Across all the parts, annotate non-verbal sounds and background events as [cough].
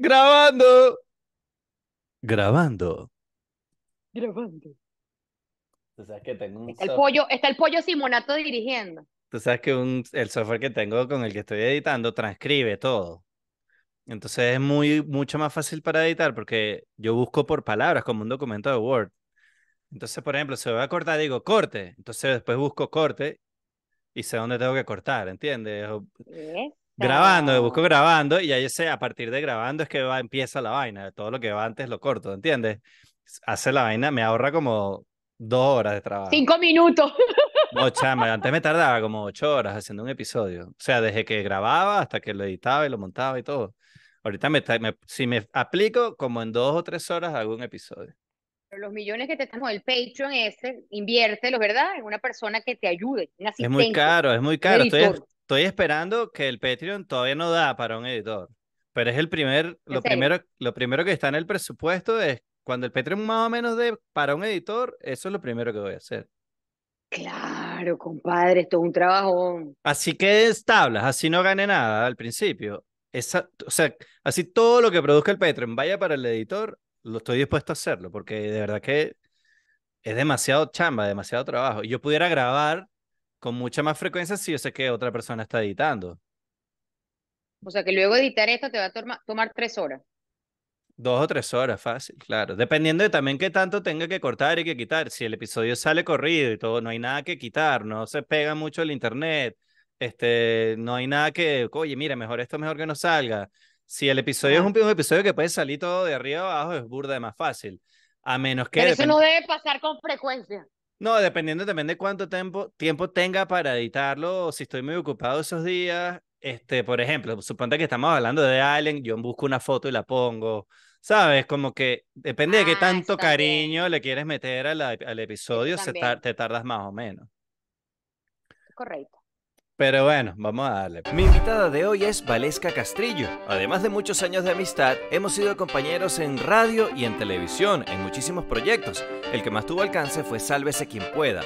Grabando. Grabando. Grabando. que está, el pollo, está el pollo Simonato dirigiendo. Tú sabes que el software que tengo con el que estoy editando transcribe todo. Entonces es muy, mucho más fácil para editar porque yo busco por palabras como un documento de Word. Entonces, por ejemplo, se si va a cortar, digo corte. Entonces después busco corte y sé dónde tengo que cortar, ¿entiendes? ¿Eh? Grabando, busco grabando y ya sé, a partir de grabando es que va, empieza la vaina. Todo lo que va antes lo corto, ¿entiendes? Hace la vaina, me ahorra como dos horas de trabajo. Cinco minutos. No, [laughs] chama, antes me tardaba como ocho horas haciendo un episodio. O sea, desde que grababa hasta que lo editaba y lo montaba y todo. Ahorita me, si me aplico, como en dos o tres horas hago un episodio. Pero los millones que te con el Patreon ese, inviértelos, ¿verdad? En una persona que te ayude. es muy caro, es muy caro. Estoy esperando que el Patreon todavía no da para un editor, pero es el primer, lo primero, lo primero que está en el presupuesto es cuando el Patreon más o menos dé para un editor, eso es lo primero que voy a hacer. Claro, compadre, esto es un trabajo. Así que es tablas, así no gane nada al principio. o sea, así todo lo que produzca el Patreon vaya para el editor, lo estoy dispuesto a hacerlo, porque de verdad que es demasiado chamba, demasiado trabajo. Y Yo pudiera grabar con mucha más frecuencia si yo sé que otra persona está editando. O sea que luego editar esto te va a tomar tres horas. Dos o tres horas, fácil, claro. Dependiendo de también qué tanto tenga que cortar y que quitar. Si el episodio sale corrido y todo, no hay nada que quitar, no se pega mucho el internet, este, no hay nada que, oye, mira, mejor esto, mejor que no salga. Si el episodio es un, un, episodio que puede salir todo de arriba abajo, es burda de más fácil. A menos que... Pero eso no debe pasar con frecuencia. No, dependiendo, también de cuánto tiempo, tiempo tenga para editarlo, o si estoy muy ocupado esos días. Este, por ejemplo, suponte que estamos hablando de Allen, yo busco una foto y la pongo. ¿Sabes? Como que depende de qué ah, tanto cariño le quieres meter al, episodio, se te tardas más o menos. Correcto. Pero bueno, vamos a darle. Mi invitada de hoy es Valesca Castrillo. Además de muchos años de amistad, hemos sido compañeros en radio y en televisión, en muchísimos proyectos. El que más tuvo alcance fue Sálvese quien pueda.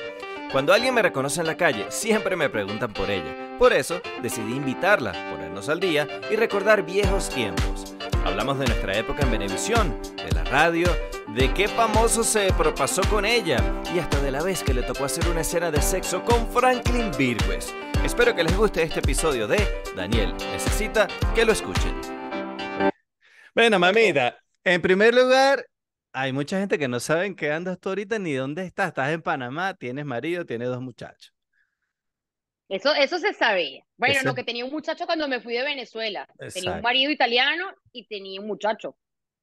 Cuando alguien me reconoce en la calle, siempre me preguntan por ella. Por eso, decidí invitarla, ponernos al día y recordar viejos tiempos. Hablamos de nuestra época en Venevisión, de la radio, de qué famoso se propasó con ella y hasta de la vez que le tocó hacer una escena de sexo con Franklin Virgües. Espero que les guste este episodio de Daniel Necesita que lo escuchen. Bueno, mamita, en primer lugar, hay mucha gente que no saben qué andas tú ahorita ni dónde estás. Estás en Panamá, tienes marido, tienes dos muchachos. Eso, eso se sabía. Bueno, lo que tenía un muchacho cuando me fui de Venezuela. Tenía un marido italiano y tenía un muchacho.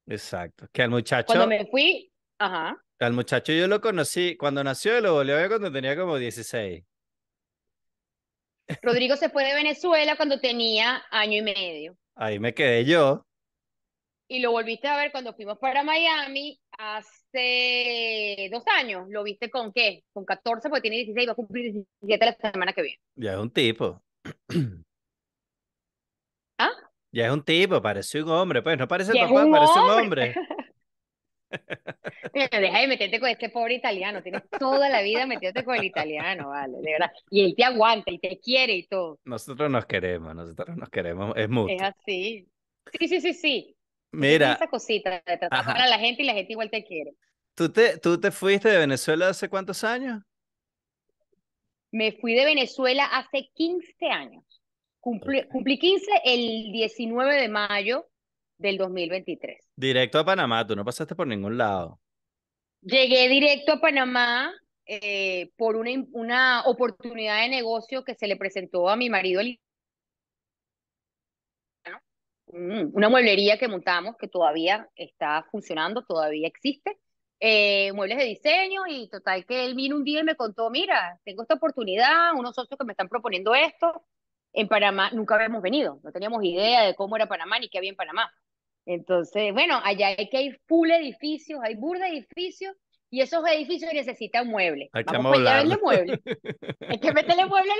Exacto. Que al muchacho. Cuando me fui, ajá. Al muchacho yo lo conocí cuando nació, lo volví a ver cuando tenía como 16. Rodrigo se fue de Venezuela cuando tenía año y medio. Ahí me quedé yo. Y lo volviste a ver cuando fuimos para Miami hace dos años. ¿Lo viste con qué? Con 14, porque tiene 16, va a cumplir 17 la semana que viene. Ya es un tipo. [clears throat] ¿Ah? Ya es un tipo, parece un hombre. Pues no parece el papá, parece un hombre. [laughs] deja de meterte con este pobre italiano, tienes toda la vida metiéndote con el italiano, vale, de verdad. Y él te aguanta y te quiere y todo. Nosotros nos queremos, nosotros nos queremos, es mucho. Es así. Sí, sí, sí, sí. Mira. esa cosita tratar a la gente y la gente igual te quiere. ¿Tú te, ¿Tú te fuiste de Venezuela hace cuántos años? Me fui de Venezuela hace 15 años. Cumplí, cumplí 15 el 19 de mayo del 2023. Directo a Panamá, tú no pasaste por ningún lado. Llegué directo a Panamá eh, por una, una oportunidad de negocio que se le presentó a mi marido, mm, una mueblería que montamos que todavía está funcionando, todavía existe, eh, muebles de diseño y total que él vino un día y me contó, mira, tengo esta oportunidad, unos socios que me están proponiendo esto, en Panamá nunca habíamos venido, no teníamos idea de cómo era Panamá ni qué había en Panamá. Entonces, bueno, allá hay que ir full edificios, hay burda edificios, y esos edificios necesitan muebles. Hay que Vamos pues, a meterle muebles. [laughs] hay que meterle muebles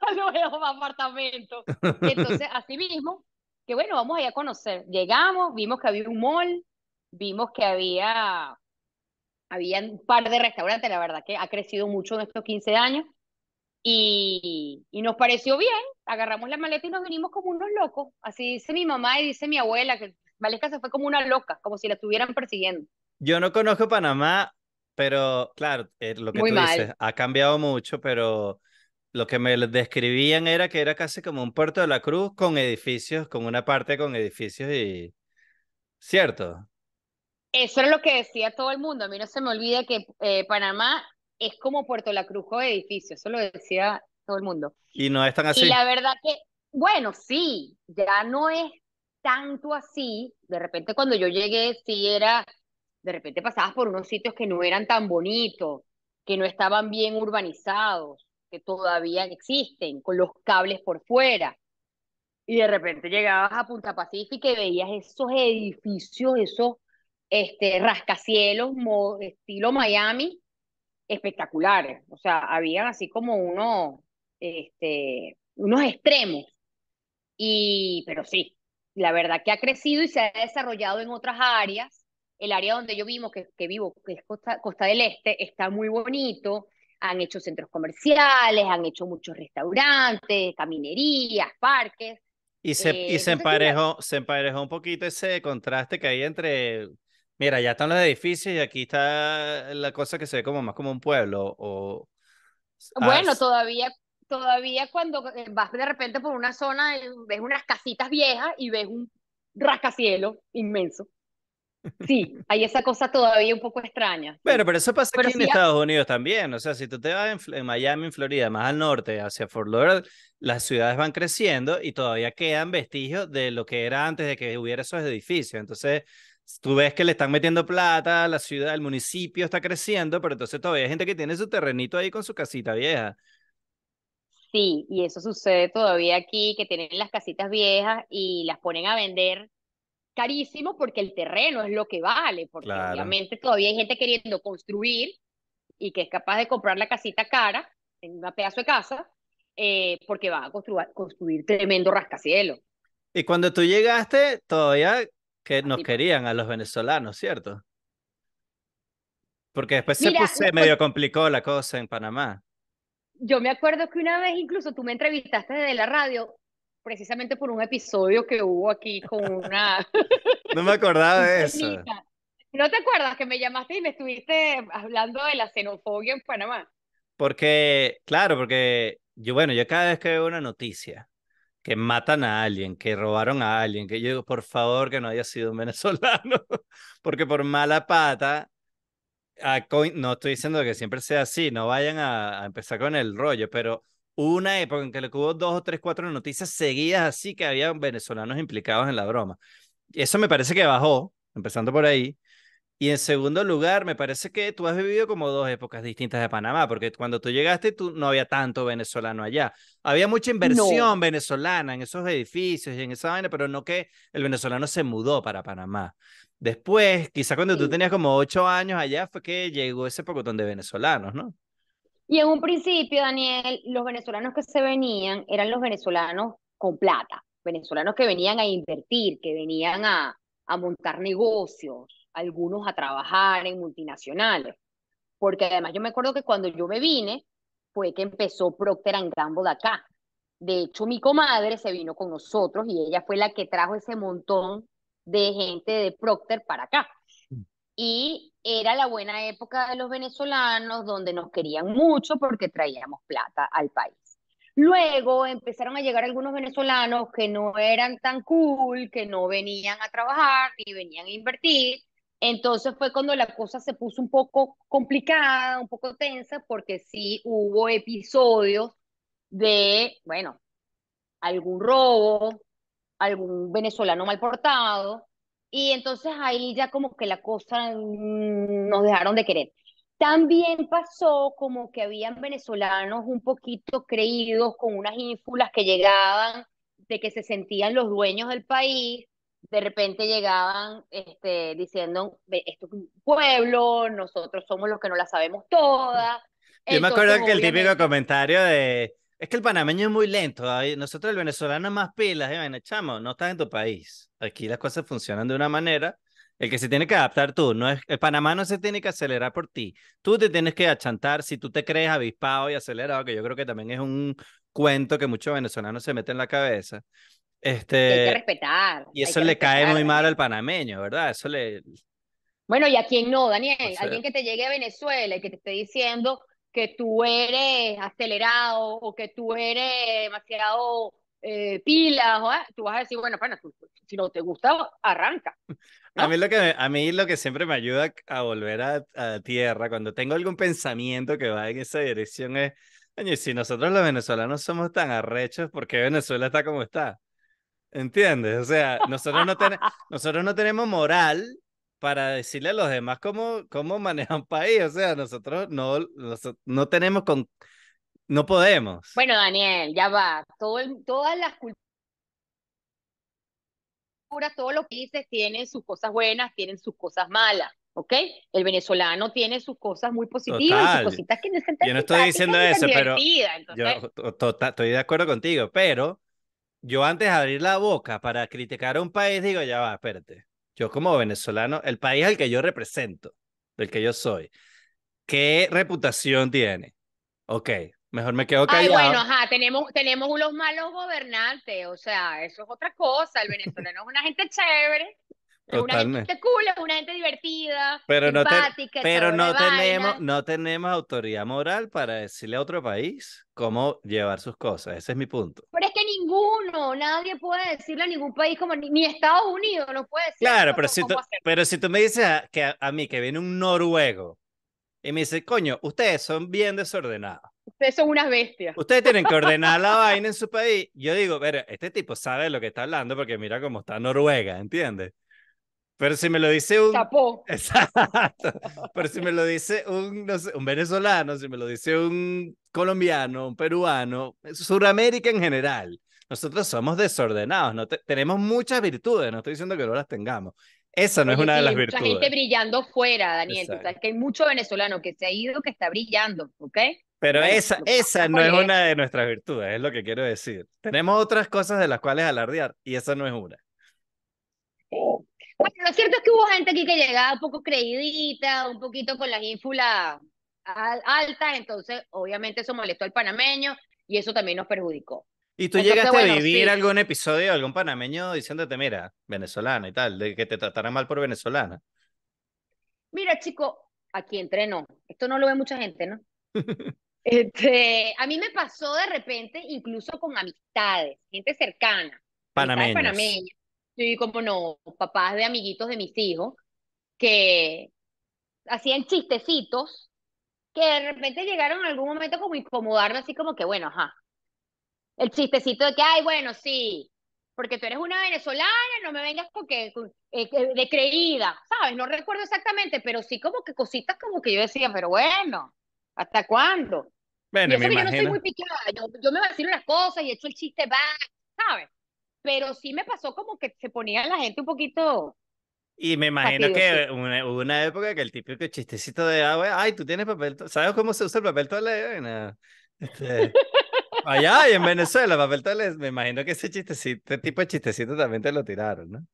a los, apartamentos. entonces, así mismo, que bueno, vamos allá a conocer. Llegamos, vimos que había un mall, vimos que había, había un par de restaurantes, la verdad que ha crecido mucho en estos 15 años, y, y nos pareció bien, agarramos la maleta y nos vinimos como unos locos. Así dice mi mamá y dice mi abuela, que Valesca se fue como una loca, como si la estuvieran persiguiendo. Yo no conozco Panamá, pero claro, eh, lo que tú dices, ha cambiado mucho, pero lo que me describían era que era casi como un puerto de la cruz con edificios, con una parte con edificios y... ¿Cierto? Eso es lo que decía todo el mundo. A mí no se me olvida que eh, Panamá es como Puerto La Cruz con edificios. Eso lo decía todo el mundo. Y no es tan así. Y la verdad que, bueno, sí, ya no es tanto así, de repente cuando yo llegué, sí era, de repente pasabas por unos sitios que no eran tan bonitos, que no estaban bien urbanizados, que todavía existen, con los cables por fuera. Y de repente llegabas a Punta Pacífica y veías esos edificios, esos este, rascacielos, estilo Miami, espectaculares. O sea, habían así como unos, este, unos extremos. Y, pero sí, la verdad que ha crecido y se ha desarrollado en otras áreas. El área donde yo vivo, que, vivo, que es Costa, del Este, está muy bonito. Han hecho centros comerciales, han hecho muchos restaurantes, caminerías, parques. Y se, y eh, se, emparejó, se emparejó un poquito ese contraste que hay entre, mira, ya están los edificios y aquí está la cosa que se ve como más como un pueblo. O, bueno, todavía todavía cuando eh, vas de repente por una zona, eh, ves unas casitas viejas y ves un rascacielos inmenso. Sí, hay esa cosa todavía un poco extraña. Bueno, pero eso pasa aquí en Estados Unidos también. O sea, si tú te vas en, en, Miami, en Florida, más al norte, hacia Fort Lauderdale, las ciudades van creciendo y todavía quedan vestigios de lo que era antes de que hubiera esos edificios. Entonces, tú ves que le están metiendo plata, la ciudad, el municipio está creciendo, pero entonces todavía hay gente que tiene su terrenito ahí con su casita vieja. Sí, y eso sucede todavía aquí, que tienen las casitas viejas y las ponen a vender carísimo porque el terreno es lo que vale, porque claro. obviamente todavía hay gente queriendo construir y que es capaz de comprar la casita cara, en un pedazo de casa, eh, porque va a construir, tremendo rascacielos. Y cuando tú llegaste, todavía que nos pues. querían a los venezolanos, ¿cierto? Porque después se, puse, medio complicó la cosa en Panamá yo me acuerdo que una vez incluso tú me entrevistaste desde la radio precisamente por un episodio que hubo aquí con una... [laughs] no me acordaba de eso. ¿No te acuerdas que me llamaste y me estuviste hablando de la xenofobia en Panamá? Porque, claro, porque yo, bueno, yo cada vez que veo una noticia que matan a alguien, que robaron a alguien, que yo digo, por favor, que no haya sido un venezolano, [laughs] porque por mala pata no estoy diciendo que siempre sea así, no vayan a, empezar con el rollo, pero una época en que le hubo dos o tres, cuatro noticias seguidas así que había venezolanos implicados en la broma. Eso me parece que bajó, empezando por ahí. Y en segundo lugar, me parece que tú has vivido como dos épocas distintas de Panamá, porque cuando tú llegaste tú, no había tanto venezolano allá. Había mucha inversión venezolana en esos edificios y en esa vaina, pero no que el venezolano se mudó para Panamá. Después, quizás cuando tú tenías como ocho años allá, fue que llegó ese pocotón de venezolanos, ¿no? Y en un principio, Daniel, los venezolanos que se venían eran los venezolanos con plata, venezolanos que venían a invertir, que venían a, a montar negocios, algunos a trabajar en multinacionales. Porque además yo me acuerdo que cuando yo me vine, fue que empezó Procter Gamble de acá. De hecho, mi comadre se vino con nosotros y ella fue la que trajo ese montón de gente de Procter para acá. Mm. Y era la buena época de los venezolanos, donde nos querían mucho porque traíamos plata al país. Luego empezaron a llegar algunos venezolanos que no eran tan cool, que no venían a trabajar ni venían a invertir. Entonces fue cuando la cosa se puso un poco complicada, un poco tensa, porque sí hubo episodios de, bueno, algún robo, algún venezolano mal portado, y entonces ahí ya como que la cosa mm, nos dejaron de querer. También pasó como que habían venezolanos un poquito creídos con unas ínfulas que llegaban de que se sentían los dueños del país, de repente llegaban este, diciendo, esto es un pueblo, nosotros somos los que no la sabemos todas. Yo me acuerdo que el típico comentario de, es que el panameño es muy lento. Nosotros, el venezolano, es más pilas. ¿eh? Chamo, no estás en tu país. Aquí las cosas funcionan de una manera. El que se tiene que adaptar tú, no es, el Panamá no se tiene que acelerar por ti. Tú te tienes que achantar si tú te crees avispado y acelerado, que yo creo que también es un cuento que muchos venezolanos se meten en la cabeza. Este, hay que este, respetar. Y eso le cae muy mal al panameño, ¿verdad? Eso le. Bueno, y a quién no, Daniel. Alguien que te llegue a Venezuela y que te esté diciendo, que tú eres acelerado o que tú eres demasiado eh, pilas, ah, tú vas a decir, bueno, si no te gusta, arranca. A, mí lo que a mí lo que siempre me ayuda a volver a, tierra, cuando tengo algún pensamiento que va en esa dirección, es, oye, si nosotros los venezolanos somos tan arrechos, ¿por qué Venezuela está como está? ¿Entiendes? O sea, nosotros no, tenemos [laughs] nosotros no tenemos moral para decirle a los demás cómo, cómo [laughs] un país. O sea, nosotros no, no tenemos con... No podemos. Bueno, Daniel, ya va. Todo todas las culturas, lo que dices, tienen sus cosas buenas, tienen sus cosas malas. ¿ok? El venezolano tiene sus cosas muy positivas, sus cositas que no Yo no estoy diciendo eso, pero yo tota, estoy de acuerdo contigo, pero yo antes de abrir la boca para criticar a un país digo, ya va, espérate yo como venezolano, el país al que yo represento, del que yo soy, ¿qué reputación tiene? Ok, mejor me quedo callado. Ay, bueno, tenemos, tenemos unos malos gobernantes, o sea, eso es otra cosa, el venezolano es una gente chévere, Totalmente. Una gente cool, una gente divertida, pero no pero no tenemos, no tenemos autoridad moral para decirle a otro país cómo llevar sus cosas. Ese es mi punto. Pero es que ninguno, nadie puede decirle a ningún país como ni, Estados Unidos no puede decirle Claro, pero, si tú, pero si tú me dices que a, a, mí que viene un noruego y me dice, coño, ustedes son bien desordenados. Ustedes son unas bestias. Ustedes tienen que ordenar la [laughs] vaina en su país. Yo digo, pero este tipo sabe lo que está hablando porque mira cómo está Noruega, ¿entiendes? Pero si me lo dice un... Tapó. [laughs] Exacto. Pero si me lo dice un, venezolano, si me lo dice un colombiano, un peruano, Suramérica en general, nosotros somos desordenados, tenemos muchas virtudes, no estoy diciendo que no las tengamos. Esa no es una de las virtudes. Mucha gente brillando fuera, Daniel. O sea, que hay mucho venezolano que se ha ido, que está brillando, ¿ok? Pero esa, esa no es una de nuestras virtudes, es lo que quiero decir. Tenemos otras cosas de las cuales alardear y esa no es una. Oh. Bueno, lo cierto es que hubo gente aquí que llegaba un poco creidita, un poquito con las ínfulas altas, entonces obviamente eso molestó al panameño y eso también nos perjudicó. ¿Y tú llegaste a vivir algún episodio algún panameño diciéndote, mira, venezolana y tal, de que te trataran mal por venezolana? Mira, chico, aquí entrenó. Esto no lo ve mucha gente, ¿no? [laughs] este, a mí me pasó de repente, incluso con amistades, gente cercana. Panameño y como no, papás de amiguitos de mis hijos que hacían chistecitos que de repente llegaron en algún momento como incomodarme, así como que, bueno, ajá. El chistecito de que, ay, bueno, sí, porque tú eres una venezolana, no me vengas porque eh, de creída, ¿sabes? No recuerdo exactamente, pero sí como que cositas como que yo decía, pero bueno, ¿hasta cuándo? Bueno, me que yo decir unas me las cosas y he hecho el chiste back, ¿sabes? pero sí me pasó como que se ponía la gente un poquito... Y me imagino que una, hubo una época que el típico chistecito de, agua ah, ay, tú tienes papel, ¿sabes cómo se usa el papel toalla? Este, [laughs] no. Allá en Venezuela, papel toalla, me imagino que ese chistecito, tipo de chistecito también te lo tiraron, ¿no?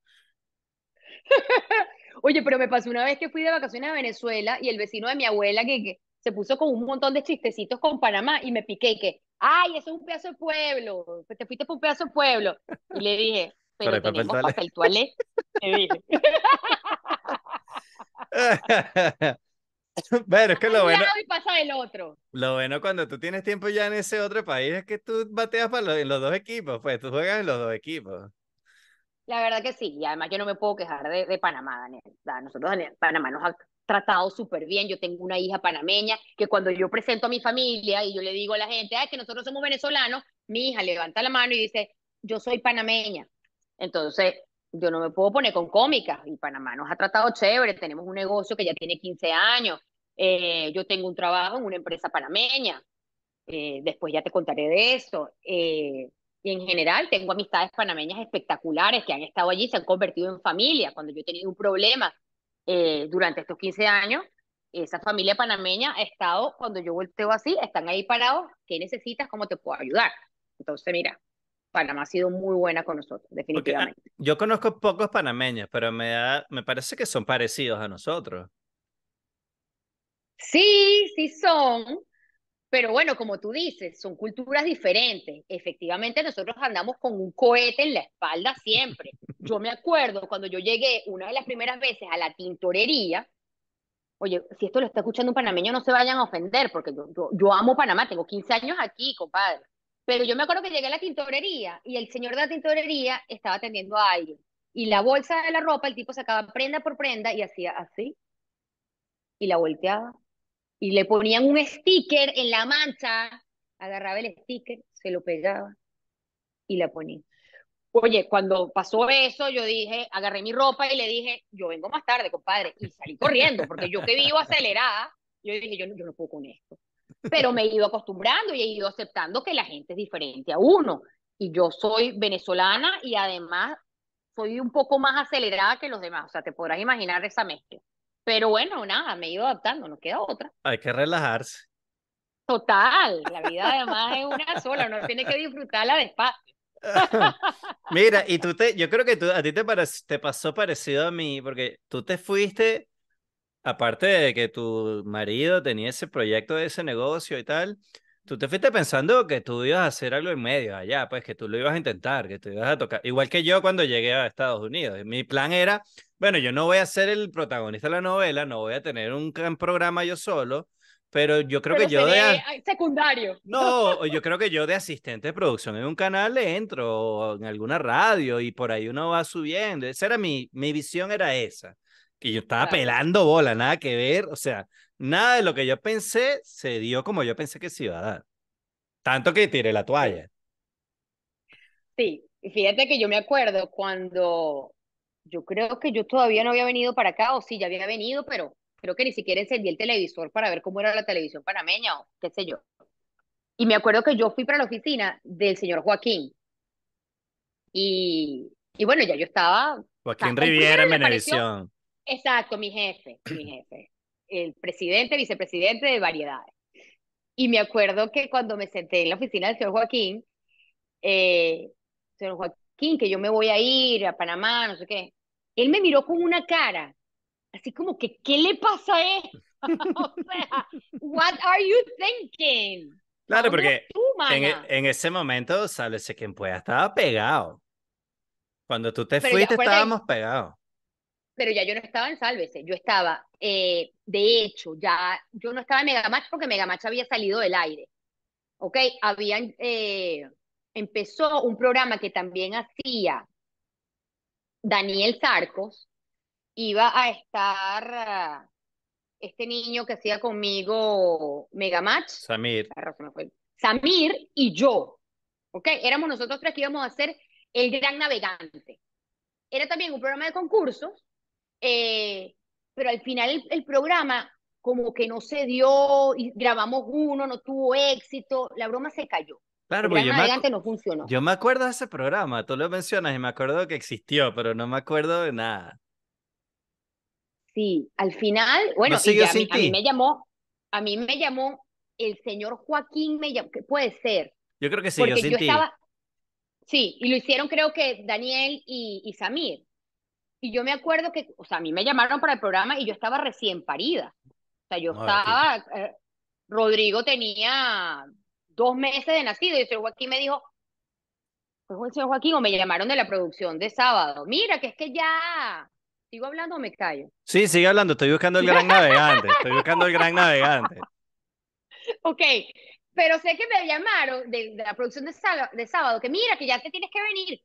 [laughs] Oye, pero me pasó una vez que fui de vacaciones a Venezuela y el vecino de mi abuela, que se puso con un montón de chistecitos con Panamá y me piqué y que, ay, eso es un pedazo de pueblo, pues te fuiste por un pedazo de pueblo. Y le dije, [laughs] pero, tenemos papel, el toalé. [laughs] [laughs] bueno, es que lo bueno. Lo bueno cuando tú tienes tiempo ya en ese otro país es que tú bateas para los, en los dos equipos, pues tú juegas en los dos equipos. La verdad que sí, y además yo no me puedo quejar de, Panamá, Daniel. Nosotros, Daniel, Panamá nos, tratado súper bien. Yo tengo una hija panameña que cuando yo presento a mi familia y yo le digo a la gente, ay, que nosotros somos venezolanos, mi hija levanta la mano y dice, yo soy panameña. Entonces, yo no me puedo poner con cómicas. Y Panamá nos ha tratado chévere. Tenemos un negocio que ya tiene 15 años. Eh, yo tengo un trabajo en una empresa panameña. Eh, después ya te contaré de eso. Eh, y en general tengo amistades panameñas espectaculares que han estado allí, se han convertido en familia. Cuando yo he tenido un problema, eh, durante estos 15 años. Esa familia panameña ha estado, cuando yo volteo así, están ahí parados, ¿qué necesitas? ¿Cómo te puedo ayudar? Entonces, mira, Panamá ha sido muy buena con nosotros, ah, definitivamente. yo conozco pocos panameños, pero me, da, me parece que son parecidos a nosotros. Sí, sí son, pero bueno, como tú dices, son culturas diferentes. Efectivamente, nosotros andamos con un cohete en la espalda siempre. [laughs] Yo me acuerdo cuando yo llegué una de las primeras veces a la tintorería, oye, si esto lo está escuchando un panameño, no se vayan a ofender, porque yo, amo Panamá, tengo 15 años aquí, compadre. Pero yo me acuerdo que llegué a la tintorería y el señor de la tintorería estaba atendiendo a alguien. Y la bolsa de la ropa, el tipo sacaba prenda por prenda y hacía así. Y la volteaba y le ponían un sticker en la mancha, agarraba el sticker, se lo pegaba y la ponía. Oye, cuando pasó eso, yo dije, agarré mi ropa y le dije, yo vengo más tarde, compadre, y salí corriendo, porque yo que vivo acelerada, yo dije, yo no, yo no puedo con esto. Pero me he ido acostumbrando y he ido aceptando que la gente es diferente a uno. Y yo soy venezolana y además soy un poco más acelerada que los demás, o sea, te podrás imaginar esa mezcla. Pero bueno, nada, me he ido adaptando, no queda otra. Hay que relajarse. Total, la vida además es una sola, uno tiene que disfrutarla despacio. [laughs] Mira, y tú te, yo creo que a ti te, te pasó parecido a mí, porque tú te fuiste, aparte de que tu marido tenía ese proyecto de ese negocio y tal, tú te fuiste pensando que tú ibas a hacer algo en medio allá, pues que tú lo ibas a intentar, que tú ibas a tocar. Igual que yo cuando llegué a Estados Unidos, mi plan era bueno, yo no voy a ser el protagonista de la novela, no voy a tener un gran programa yo solo, pero yo creo que yo de... Secundario. [laughs] No, yo creo que yo de asistente de producción en un canal entro, en alguna radio, y por ahí uno va subiendo. Esa era mi, mi visión era esa. Que yo estaba pelando bola, nada que ver, o sea, nada de lo que yo pensé se dio como yo pensé que se iba a dar. Tanto que tiré la toalla. Sí, fíjate que yo me acuerdo cuando yo creo que yo todavía no había venido para acá, o sí, ya había venido, pero creo que ni siquiera encendí el televisor para ver cómo era la televisión panameña o qué sé yo. Y me acuerdo que yo fui para la oficina del señor Joaquín. Y, y bueno, ya yo estaba... Joaquín Riviera en Exacto, mi jefe, mi jefe. El presidente, vicepresidente de variedades. Y me acuerdo que cuando me senté en la oficina del señor Joaquín, eh, señor Joaquín, que yo me voy a ir a Panamá, no sé qué él me miró con una cara, así como que, ¿qué le pasa a él? [laughs] o sea, what are you thinking? Claro, porque e-, en, ese momento, sálvese quien pueda, estaba pegado. Cuando tú te fuiste, estábamos pegados. Pero ya yo no estaba en Sálvese, yo estaba, eh, de hecho, ya yo no estaba en Megamatch porque Megamatch había salido del aire. ¿Ok? Habían, eh, empezó un programa que también hacía Daniel Sarcos iba a estar ah, este niño que hacía conmigo Megamatch. Samir. Samir y yo. ¿Ok? Éramos nosotros tres que íbamos a hacer El Gran Navegante. Era también un programa de concursos, eh, pero al final el, el, programa como que no se dio, y grabamos uno, no tuvo éxito, la broma se cayó. Claro, yo me, no funcionó. yo me acuerdo de ese programa, tú lo mencionas y me acuerdo que existió, pero no me acuerdo de nada. Sí, al final, bueno, a, mí, me llamó, a mí me llamó el señor Joaquín, me llamó, que puede ser. Yo creo que sí, yo, sin yo estaba, Sí, y lo hicieron creo que Daniel y, Samir. Y yo me acuerdo que, o sea, a mí me llamaron para el programa y yo estaba recién parida. O sea, yo estaba, eh, Rodrigo tenía dos meses de nacido. Y el señor Joaquín me dijo, pues el señor Joaquín, o me llamaron de la producción de sábado. Mira, que es que ya. ¿Sigo hablando o me callo? Sí, sigue hablando. Estoy buscando el gran [laughs] navegante. Estoy buscando el gran navegante. ok, pero sé que me llamaron de, la producción de, sábado, que mira, que ya te tienes que venir.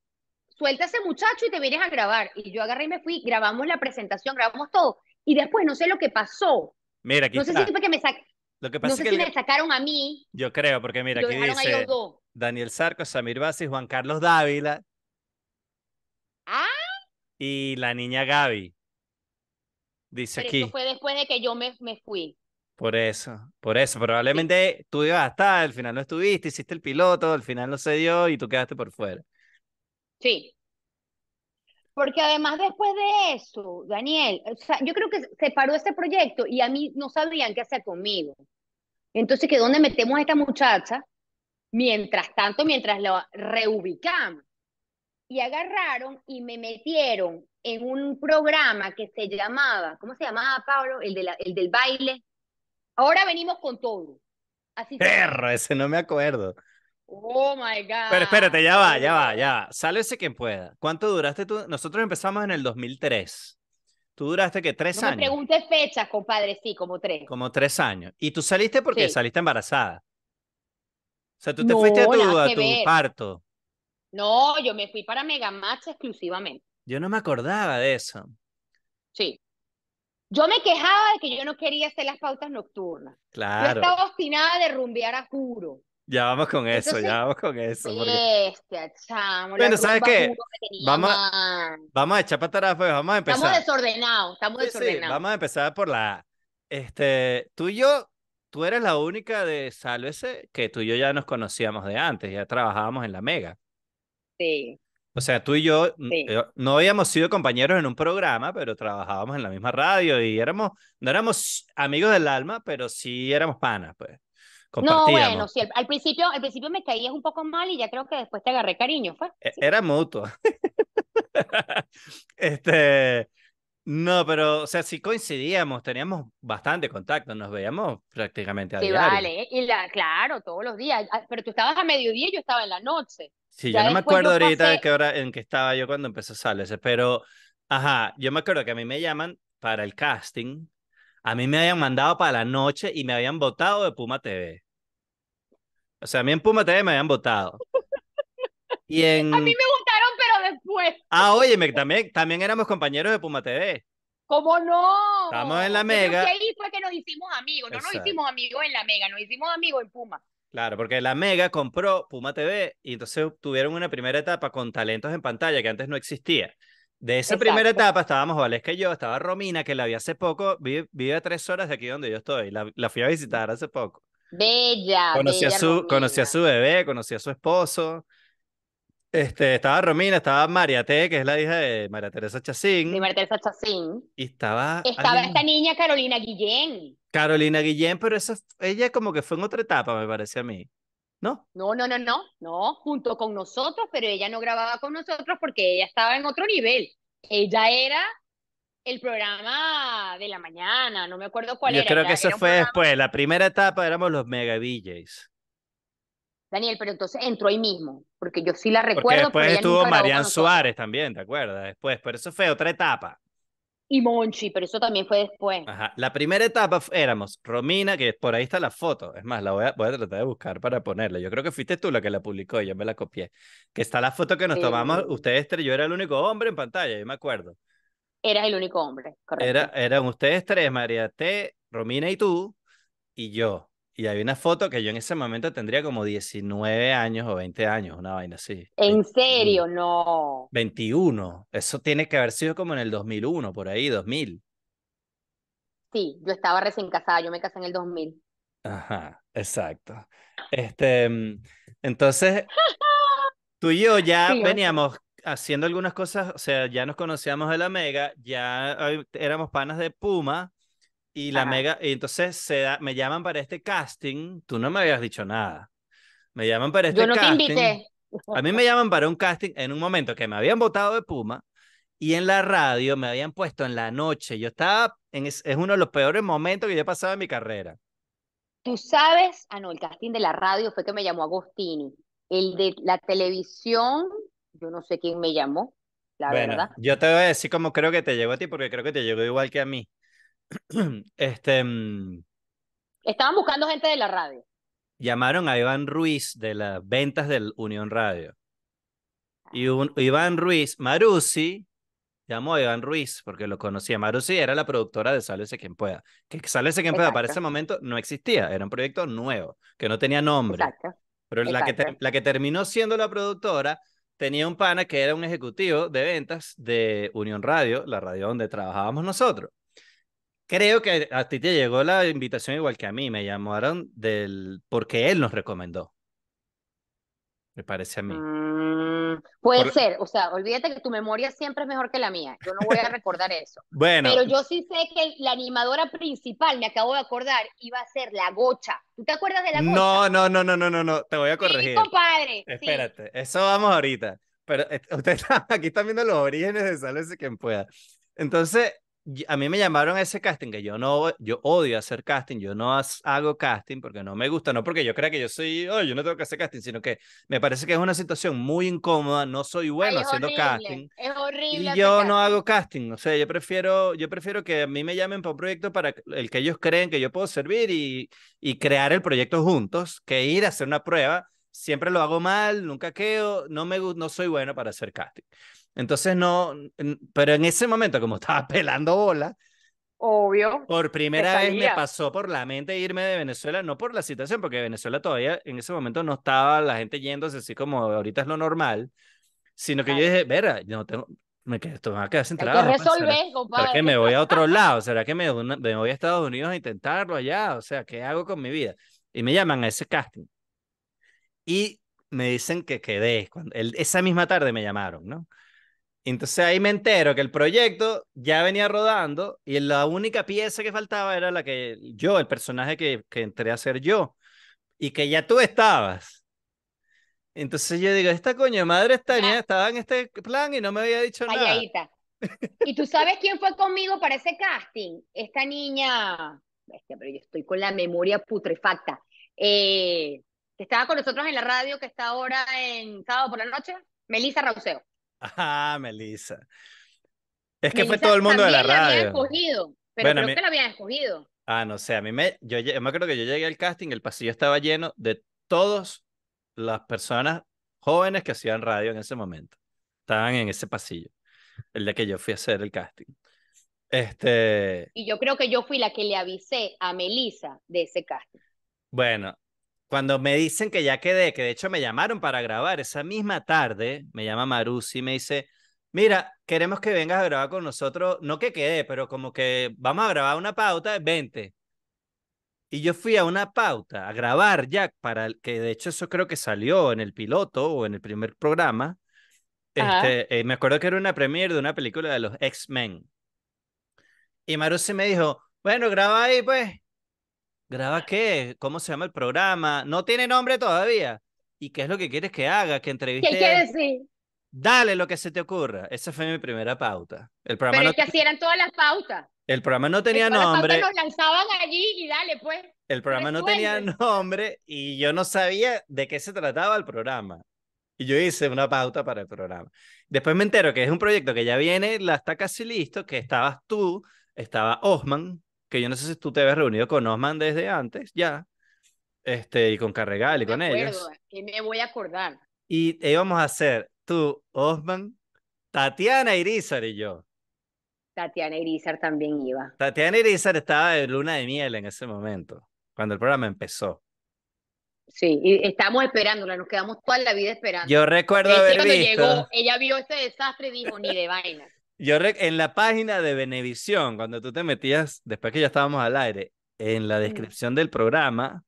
Suelta ese muchacho y te vienes a grabar. Y yo agarré y me fui, grabamos la presentación, grabamos todo. Y después no sé lo que pasó. Mira, aquí no sé si fue que me, sa lo que pasa no sé si me sacaron a mí. Yo creo, porque mira, aquí dice Daniel Sarco, Samir Bassi, Juan Carlos Dávila. ¿Ah? Y la niña Gaby. Dice aquí. Eso fue después de que yo me, me fui. Por eso, por eso. Probablemente tú ibas estar, al final no estuviste, hiciste el piloto, al final no se dio y tú quedaste por fuera. Sí. Porque además después de eso, Daniel, yo creo que se paró este proyecto y a mí no sabían qué hacer conmigo. Entonces, ¿qué dónde metemos a esta muchacha? Mientras tanto, mientras la reubicamos. Y agarraron y me metieron en un programa que se llamaba, ¿cómo se llamaba, Pablo? El, el del baile. Ahora venimos con todo. Así Perro, ese no me acuerdo. Oh my God. Pero espérate, ya va, ya va, ya va. Sálvese quien pueda. ¿Cuánto duraste tú? Nosotros empezamos en el 2003. Tú duraste que tres no años. Me preguntes fechas, compadre, sí, como tres. Como tres años. Y tú saliste porque saliste embarazada. O sea, tú te fuiste a tu, parto. No, yo me fui para Match exclusivamente. Yo no me acordaba de eso. Sí. Yo me quejaba de que yo no quería hacer las pautas nocturnas. Claro. Yo estaba obstinada de rumbear a juro. Ya vamos con eso, ya vamos con eso. Porque... bueno, ¿sabes qué? Vamos, a, vamos a echar para pues vamos a empezar. Estamos desordenados, estamos desordenados. Sí, vamos a empezar por la... Este, tú y yo, tú eres la única de Sálvese que tú y yo ya nos conocíamos de antes, ya trabajábamos en la Mega. Sí. O sea, tú y yo mm, eh, no habíamos sido compañeros en un programa, pero trabajábamos en la misma radio y éramos, no éramos amigos del alma, pero sí éramos panas, pues. No, bueno, sí, al, principio, al principio me caías un poco mal y ya creo que después te agarré cariño, fue. E, era mutuo. [laughs] este, no, pero, o sea, sí coincidíamos, teníamos bastante contacto, nos veíamos prácticamente a sí, vale, y la, claro, todos los días, ah, pero tú estabas a mediodía y yo estaba en la noche. Sí, yo no me acuerdo ahorita de qué hora, en que estaba yo cuando empezó Sales, pero, ajá, yo me acuerdo que a mí me llaman para el casting a mí me habían mandado para la noche y me habían votado de Puma TV. O sea, a mí en Puma TV me habían votado. Y [laughs] A mí me votaron, pero después. Ah, oye, me, también, también éramos compañeros de Puma TV. ¿Cómo no? Estamos en la Mega. Lo que ahí fue que nos hicimos amigos. No nos hicimos amigos en la Mega, nos hicimos amigos en Puma. Claro, porque la Mega compró Puma TV y entonces tuvieron una primera etapa con talentos en pantalla que antes no existía. De esa primera etapa estábamos Valesca que yo, estaba Romina, que la vi hace poco, vive, a tres horas de aquí donde yo estoy, la, fui a visitar hace poco. Bella. Conocí, a su, conocí a su bebé, conocí a su esposo. Este, estaba Romina, estaba María T, que es la hija de María Teresa Chacín. María Teresa Chacín. Y estaba. Estaba esta niña Carolina Guillén. Carolina Guillén, pero esa, ella como que fue en otra etapa, me parece a mí. ¿no? No, no, no, no, no, junto con nosotros, pero ella no grababa con nosotros porque ella estaba en otro nivel. Ella era el programa de la mañana, no me acuerdo cuál era. Yo creo que eso fue después, la primera etapa éramos los mega DJs. Daniel, pero entonces entró ahí mismo, porque yo sí la recuerdo. después estuvo Marian Suárez también, ¿te acuerdas? Después, pero eso fue otra etapa y Monchi, pero eso también fue después. Ajá. La primera etapa éramos Romina, que por ahí está la foto. Es más, la voy a, voy a tratar de buscar para ponerla. Yo creo que fuiste tú la que la publicó y yo me la copié. Que está la foto que nos tomamos ustedes tres. Yo era el único hombre en pantalla, yo me acuerdo. Eras el único hombre, correcto. Era, eran ustedes tres, María T, Romina y tú, y yo. Y hay una foto que yo en ese momento tendría como 19 años o 20 años, una vaina así. ¿En serio? No. 21. Eso tiene que haber sido como en el 2001, por ahí, 2000. Sí, yo estaba recién casada, yo me casé en el 2000. Ajá, exacto. Este, mm, entonces, [laughs] tú y yo ya veníamos haciendo algunas cosas, o sea, ya nos conocíamos de la Mega, ya éramos panas de Puma y la mega, entonces se me llaman para este casting, tú no me habías dicho nada. Me llaman para este Yo no Te invité. A mí me llaman para un casting en un momento que me habían votado de Puma y en la radio me habían puesto en la noche. Yo estaba en es, uno de los peores momentos que yo he pasado en mi carrera. Tú sabes, ah no, el casting de la radio fue que me llamó Agostini. El de la televisión, yo no sé quién me llamó, la verdad. Yo te voy a decir como creo que te llegó a ti porque creo que te llegó igual que a mí. [clears throat] este. Mm, Estaban buscando gente de la radio. Llamaron a Iván Ruiz de las ventas del Unión Radio. Ah. Y Iván Ruiz, Marusi, llamó a Iván Ruiz porque lo conocía. Marusi era la productora de Sálvese quien pueda. Que Sálvese quien pueda para ese momento no existía, era un proyecto nuevo, que no tenía nombre. Pero La, que la que terminó siendo la productora tenía un pana que era un ejecutivo de ventas de Unión Radio, la radio donde trabajábamos nosotros. Creo que a ti te llegó la invitación igual que a mí, me llamaron del porque él nos recomendó. Me parece a mí. Mm, puede ser, o sea, olvídate que tu memoria siempre es mejor que la mía. Yo no voy a recordar eso. bueno. Pero yo sí sé que la animadora principal, me acabo de acordar, iba a ser la gocha. ¿Tú te acuerdas de la gocha? No, no, no, no, no, no, no. Te voy a corregir. Sí, compadre. Espérate, eso vamos ahorita. Pero eh, [laughs] ustedes aquí están viendo los orígenes de Sálvese quien pueda. Entonces, a mí me llamaron a ese casting, que yo no, yo odio hacer casting, yo no hago casting porque no me gusta, no porque yo crea que yo soy, oh, yo no tengo que hacer casting, sino que me parece que es una situación muy incómoda, no soy bueno haciendo casting. Es horrible. Y yo no hago casting, o sea, yo prefiero, yo prefiero que a mí me llamen para un proyecto para el que ellos creen que yo puedo servir y, y crear el proyecto juntos, que ir a hacer una prueba siempre lo hago mal, nunca quedo, no, me, no soy bueno para hacer casting. Entonces no, pero en ese momento, como [laughs] estaba pelando bola, Obvio. Por primera vez me pasó por la mente irme de Venezuela, no por la situación, porque Venezuela todavía en ese momento no estaba la gente yéndose así como ahorita es lo normal, sino que yo dije, verá, no tengo, me quedo, me va a quedar pues, Que me voy a otro [laughs] lado? ¿Será que me, me voy a Estados Unidos a intentarlo allá? O sea, ¿qué hago con mi vida? Y me llaman a ese casting y me dicen que quedé. Cuando, esa misma tarde me llamaron, ¿no? Entonces ahí me entero que el proyecto ya venía rodando y la única pieza que faltaba era la que yo, el personaje que, que entré a ser yo, y que ya tú estabas. Entonces yo digo, esta coño madre estaba en este plan y no me había dicho nada. ¿Y tú sabes quién fue conmigo para ese casting? Esta niña, pero yo estoy con la memoria putrefacta. Eh, estaba con nosotros en la radio, que está ahora en sábado por la noche, Melisa Rauseo. Ah, Melisa. Es que fue todo el mundo de la radio. escogido, pero bueno, creo que la habían escogido. Ah, no sé, a mí me, yo, yo me acuerdo que yo llegué al casting, el pasillo estaba lleno de todas las personas jóvenes que hacían radio en ese momento. Estaban en ese pasillo, el de que yo fui a hacer el casting. Este... Y yo creo que yo fui la que le avisé a Melissa de ese casting. Bueno, cuando me dicen que ya quedé, que de hecho me llamaron para grabar esa misma tarde, me llama Marusi y me dice, mira, queremos que vengas a grabar con nosotros, no que quede, pero como que vamos a grabar una pauta, vente. Y yo fui a una pauta, a grabar ya, para que de hecho eso creo que salió en el piloto o en el primer programa. Este, eh, me acuerdo que era una premiere de una película de los X-Men. Y Marusi me dijo, bueno, graba ahí pues. ¿Graba qué? ¿Cómo se llama el programa? No tiene nombre todavía. ¿Y qué es lo que quieres que haga? ¿Que entreviste? ¿Qué quieres decir? Dale lo que se te ocurra. Esa fue mi primera pauta. El programa Pero que así todas las pautas. El programa no tenía nombre. Las nos lanzaban allí y dale, pues. El programa no tenía nombre y yo no sabía de qué se trataba el programa. Y yo hice una pauta para el programa. Después me entero que es un proyecto que ya viene, la está casi listo, que estabas tú, estaba Osman, que yo no sé si tú te habías reunido con Osman desde antes, ya, este, y con Carregal y con ellos. Que me voy a acordar. Y íbamos a hacer tú, Osman, Tatiana Irizar y yo. Tatiana Irizar también iba. Tatiana Irizar estaba de luna de miel en ese momento, cuando el programa empezó. Sí, y estábamos esperándola, nos quedamos toda la vida esperando. Yo recuerdo haber llegó, ella vio este desastre y dijo, ni de vainas. Yo en la página de Benevisión, cuando tú te metías, después que ya estábamos al aire, en la mm. descripción del programa,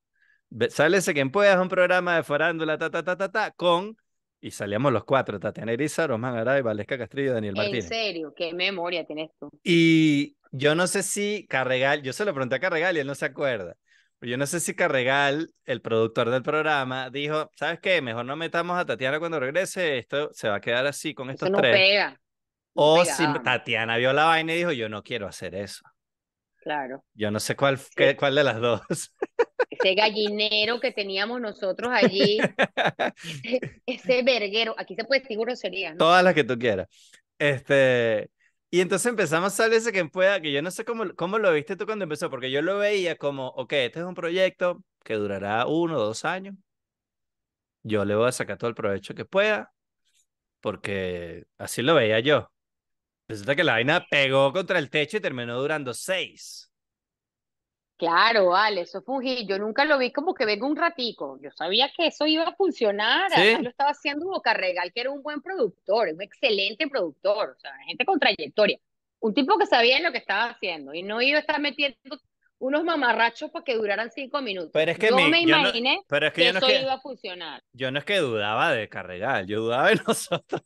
sálese quien pueda, es un programa de farándula, ta, ta, ta, ta, ta, con, y salíamos los cuatro, Tatiana Irizar, Román Garay, Valesca Castrillo, Daniel Martínez. En serio, qué memoria tienes tú. Y yo no sé si Carregal, yo se lo pregunté a Carregal y él no se acuerda. pero Yo no sé si Carregal, el productor del programa, dijo, ¿sabes qué? Mejor no metamos a Tatiana cuando regrese, esto se va a quedar así con Eso no Pega. O si Tatiana vio la vaina y dijo, yo no quiero hacer eso. Claro. Yo no sé cuál, cuál de las dos. Ese gallinero que teníamos nosotros allí, [laughs] ese, verguero, aquí se puede decir serían Todas las que tú quieras. Este, y entonces empezamos a ese que pueda, que yo no sé cómo, cómo lo viste tú cuando empezó, porque yo lo veía como, ok, este es un proyecto que durará uno o dos años. Yo le voy a sacar todo el provecho que pueda, porque así lo veía yo. Resulta que la vaina pegó contra el techo y terminó durando seis. Claro, Ale, eso fue un Yo nunca lo vi como que venga un ratico. Yo sabía que eso iba a funcionar. Yo estaba haciendo Boca Regal, que era un buen productor, un excelente productor, o sea, gente con trayectoria. Un tipo que sabía lo que estaba haciendo y no iba a estar metiendo unos mamarrachos para que duraran cinco minutos. Pero es que yo me imaginé que, eso iba a funcionar. Yo no es que dudaba de Carregal, yo dudaba de [laughs] nosotros.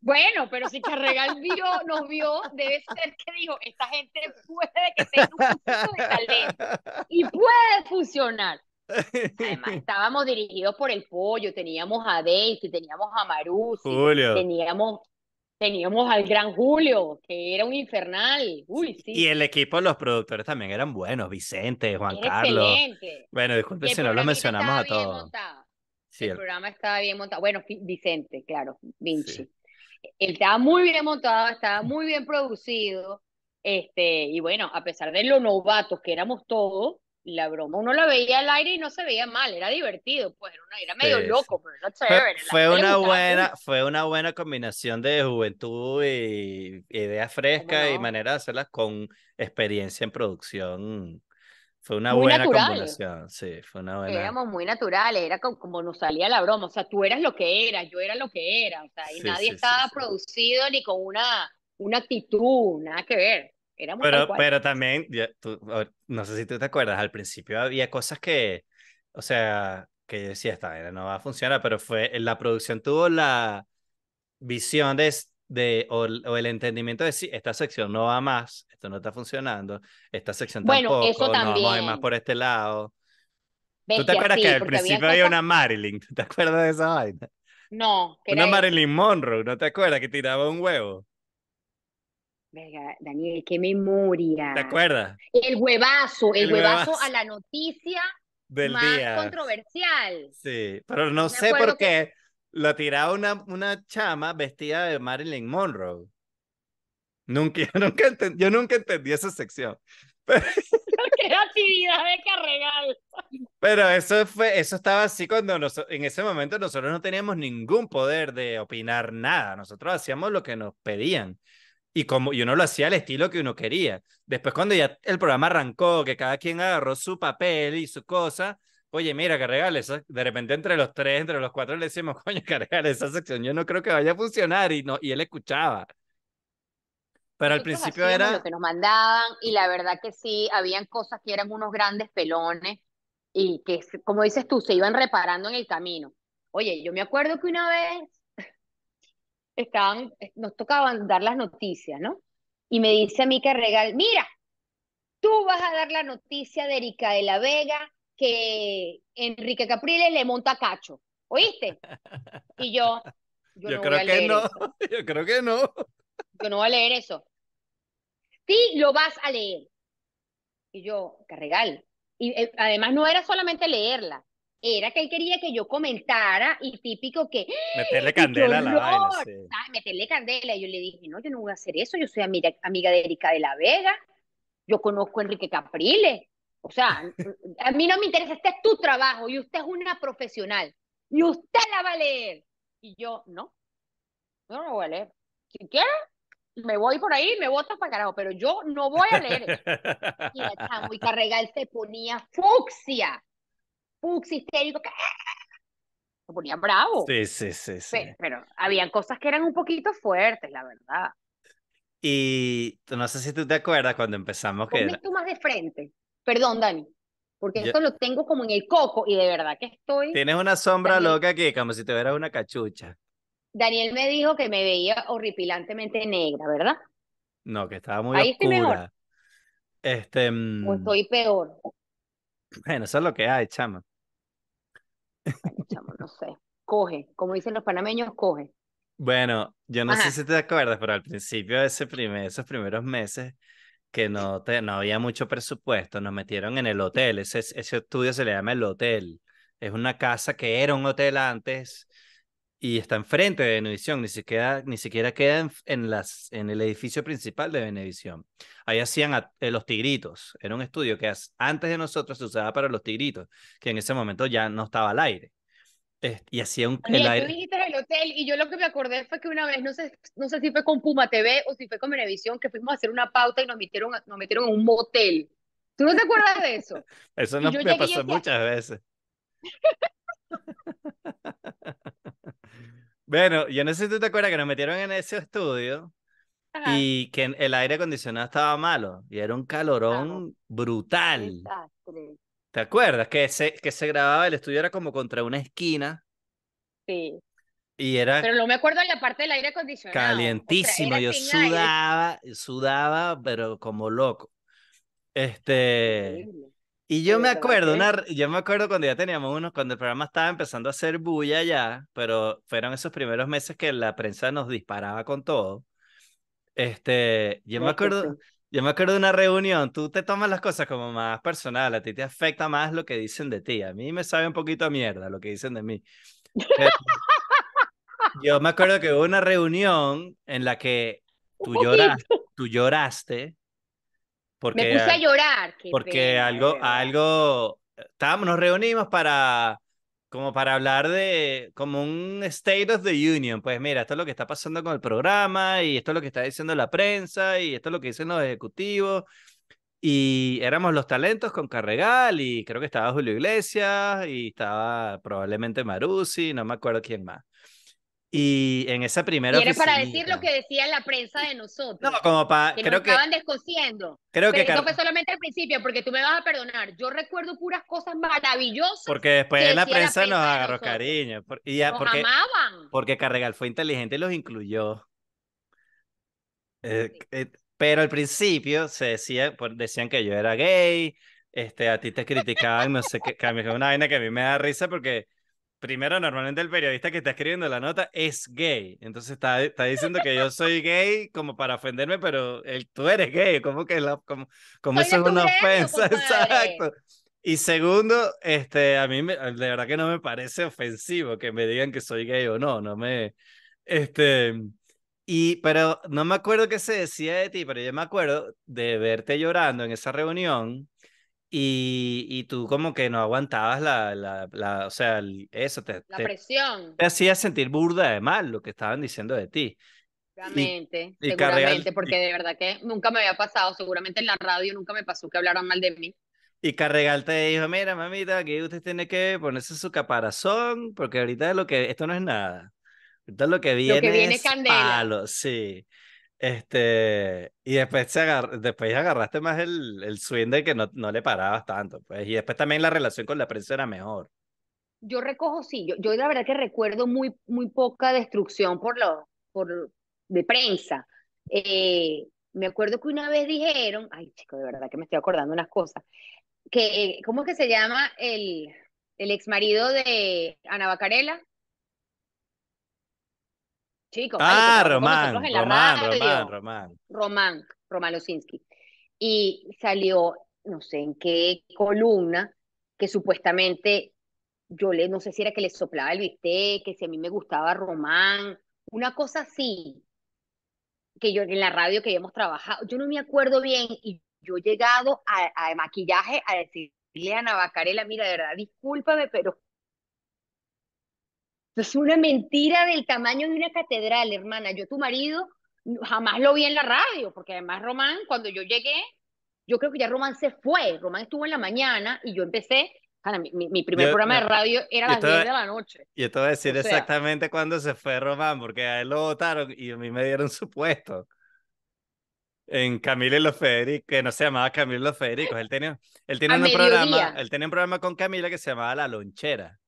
Bueno, pero si Carregal vio, nos vio, debe ser que dijo, esta gente puede que tenga un poquito de talento y puede funcionar. Además, [laughs] estábamos dirigidos por el pollo, teníamos a Daisy, teníamos a Maru, teníamos teníamos al gran Julio, que era un infernal. Uy, sí. Y el equipo, los productores también eran buenos, Vicente, Juan Carlos. Bueno, disculpe si no lo mencionamos a todos. el, programa estaba bien montado. Bueno, Vicente, claro, Vinci. Él estaba muy bien montado, estaba muy bien producido. Este, y bueno, a pesar de lo novatos que éramos todos, la broma uno la veía al aire y no se veía mal, era divertido, pues era, medio loco, pero Fue, una buena, fue una buena combinación de juventud y ideas fresca y manera de hacerlas con experiencia en producción. Fue una buena combinación, sí, fue una buena. Éramos muy naturales, era como, nos salía la broma, o sea, tú eras lo que eras, yo era lo que era, y nadie estaba producido ni con una, una actitud, nada que ver pero, pero también, no sé si tú te acuerdas, al principio había cosas que, o sea, que yo decía, esta manera no va a funcionar, pero fue, eh, la producción tuvo la visión de, de o, el entendimiento de sí, esta sección no va más, esto no está funcionando, esta sección tampoco, eso también. no vamos a ir más por este lado. ¿Tú te acuerdas que al principio había, una Marilyn? ¿Tú [laughs] te acuerdas de esa vaina? No. una Marilyn Monroe, ¿no te acuerdas? Que tiraba un huevo. Venga, Daniel, qué memoria. ¿Te acuerdas? El huevazo, el, huevazo, a la noticia más controversial. Sí, pero no sé por qué la lo tiraba una, una chama vestida de Marilyn Monroe. Nunca, yo, [laughs] nunca entendí, yo nunca entendí esa sección. [laughs] Pero... [laughs] de Pero eso, fue, eso estaba así cuando en ese momento nosotros no teníamos ningún poder de opinar nada. Nosotros hacíamos lo que nos pedían. Y, como, yo uno lo hacía al estilo que uno quería. Después cuando ya el programa arrancó, que cada quien agarró su papel y su cosa, oye, mira, que regales, de repente entre los tres, entre los cuatro le decimos, [laughs] coño, que esa sección, yo no creo que vaya a funcionar, y, no, y él escuchaba. Pero al principio era... Lo que nos mandaban, y la verdad que sí, habían cosas que eran unos grandes pelones, y que, como dices tú, se iban reparando en el camino. Oye, yo me acuerdo que una vez estaban, eh, nos tocaban dar las noticias, ¿no? Y me dice a que Regal, mira, tú vas a dar la noticia de Erika de la Vega que Enrique Capriles le monta cacho, ¿oíste? Y yo, [laughs] yo, creo que no, [laughs] yo creo que no. Yo no voy a leer eso. Sí, lo vas a leer. Y yo, Carregal. Y eh, además no era solamente leerla, era que él quería que yo comentara y típico que... Meterle candela a la vaina. Meterle candela. Y yo le dije, no, yo no voy a hacer eso, yo soy amiga, de Erika de la Vega, yo conozco a Enrique Capriles. O sea, a mí no me interesa, este es tu trabajo y usted es una profesional y usted la va a leer. Y yo, no, no la voy a leer. Si quiere, me voy por ahí, me voto para carajo, pero yo no voy a leer. Y la carregal se ponía fucsia pux histérico, que se ¡ah! ponía bravo. Sí, sí, sí. Pero, había habían cosas que eran un poquito fuertes, la verdad. Y no sé si tú te acuerdas cuando empezamos que... tú más de frente. Perdón, Dani. Porque esto lo tengo como en el coco y de verdad que estoy... Tienes una sombra loca aquí, como si te hubieras una cachucha. Daniel me dijo que me veía horripilantemente negra, ¿verdad? No, que estaba muy Ahí oscura. Este... Mm, o estoy peor. Bueno, eso es lo que hay, chama sé. Coge, como dicen los panameños, coge. Bueno, yo no sé si te acuerdas, pero al principio de ese primer, esos primeros meses que no, había mucho presupuesto, nos metieron en el hotel. Ese, ese estudio se le llama el hotel. Es una casa que era un hotel antes y está enfrente de Venevisión, ni siquiera, ni siquiera queda en, las, en el edificio principal de Venevisión. Ahí hacían eh, los tigritos, era un estudio que antes de nosotros se usaba para los tigritos, que en ese momento ya no estaba al aire. y hacía el aire... el hotel y yo lo que me acordé fue que una vez, no sé, no sé si fue con Puma TV o si fue con Venevisión, que fuimos a hacer una pauta y nos metieron, nos metieron en un motel. ¿Tú no te acuerdas de eso? [laughs] eso nos me pasó muchas veces bueno, yo no sé si tú te acuerdas que nos metieron en ese estudio y que el aire acondicionado estaba malo y era un calorón brutal. ¿Te acuerdas? Que se, que se grababa, el estudio era como contra una esquina. Sí. Y era... Pero no me acuerdo en la parte del aire acondicionado. Calientísimo, yo sudaba, sudaba, pero como loco. Este... Y yo me acuerdo, una, yo me acuerdo cuando ya teníamos unos, cuando el programa estaba empezando a hacer bulla ya, pero fueron esos primeros meses que la prensa nos disparaba con todo. Este, yo me acuerdo, yo me acuerdo de una reunión, tú te tomas las cosas como más personal, a ti te afecta más lo que dicen de ti, a mí me sabe un poquito a mierda lo que dicen de mí. yo me acuerdo que hubo una reunión en la que [laughs] tú tú lloraste me puse a llorar. Porque algo, algo, estábamos, nos reunimos para, como para hablar de, como un State of the Union. Pues mira, esto es lo que está pasando con el programa y esto es lo que está diciendo la prensa y esto es lo que dicen los ejecutivos. Y éramos los talentos con Carregal y creo que estaba Julio Iglesias y estaba probablemente Marusi, no me acuerdo quién más. Y en esa primera. Era para decir lo que decía la prensa de nosotros. No, como para. Que creo que, estaban descosiendo. Creo que. No fue solamente al principio, porque tú me vas a perdonar. Yo recuerdo puras cosas maravillosas. Porque después en la, prensa nos agarró cariño. Y ya, nos porque, amaban. Porque Carregal fue inteligente y los incluyó. Eh, eh, pero al principio se decía, decían que yo era gay, este, a ti te criticaban, no sé qué. Que una vaina que a mí me da risa porque primero normalmente el periodista que está escribiendo la nota es gay. Entonces está, está diciendo que yo soy gay como para ofenderme, pero el, tú eres gay, como que como, como eso es una ofensa, [laughs] exacto. Y segundo, este, a mí de verdad que no me parece ofensivo que me digan que soy gay o no, no me, este, y, pero no me acuerdo qué se decía de ti, pero yo me acuerdo de verte llorando en esa reunión y, y, tú como que no aguantabas la, la, la o sea, eso te, te, presión. Te hacía sentir burda de mal lo que estaban diciendo de ti. Seguramente, seguramente, porque de verdad que nunca me había pasado, seguramente en la radio nunca me pasó que hablaran mal de mí. Y Carregal te dijo, mira mamita, aquí usted tiene que ponerse su caparazón, porque ahorita lo que, esto no es nada. Ahorita lo que viene, que viene es Palo, sí. Este, y después, después agarraste más el, el swing de que no, le parabas tanto, pues. Y después también la relación con la prensa era mejor. Yo recojo, sí, yo, yo la verdad que recuerdo muy, muy poca destrucción por lo, por, de prensa. Eh, me acuerdo que una vez dijeron, ay chico, de verdad que me estoy acordando unas cosas, que, ¿cómo es que se llama el, el ex marido de Ana Bacarela? Chicos, ah, Román, Román, Román, Román, Román. Román Losinski. Y salió, no sé en qué columna, que supuestamente yo le, no sé si era que le soplaba el bistec, que si a mí me gustaba Román, una cosa así, que yo en la radio que habíamos trabajado, yo no me acuerdo bien, y yo he llegado a, maquillaje a decirle a Navacarela, mira, de verdad, discúlpame, pero es una mentira del tamaño de una catedral, hermana. Yo, tu marido, jamás lo vi en la radio, porque además Román, cuando yo llegué, yo creo que ya Román se fue. Román estuvo en la mañana y yo empecé. Mi, mi, mi primer programa de radio era a las 10 de la noche. Y te voy a decir exactamente cuándo se fue Román, porque a él lo votaron y a mí me dieron su puesto. En Camila y los Federicos, que no se llamaba Camila y los Federicos, él tenía, él tenía un programa, él tenía un programa con Camila que se llamaba La Lonchera.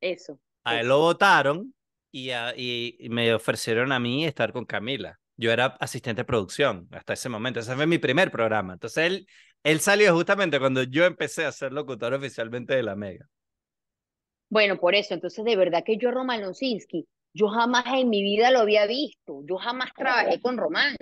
Eso. A él lo votaron y, y me ofrecieron a mí estar con Camila. Yo era asistente de producción hasta ese momento. Ese fue mi primer programa. Entonces él, él salió justamente cuando yo empecé a ser locutor oficialmente de la Mega. Bueno, por eso, entonces de verdad que yo Roman Losinski, yo jamás en mi vida lo había visto, yo jamás trabajé con Román.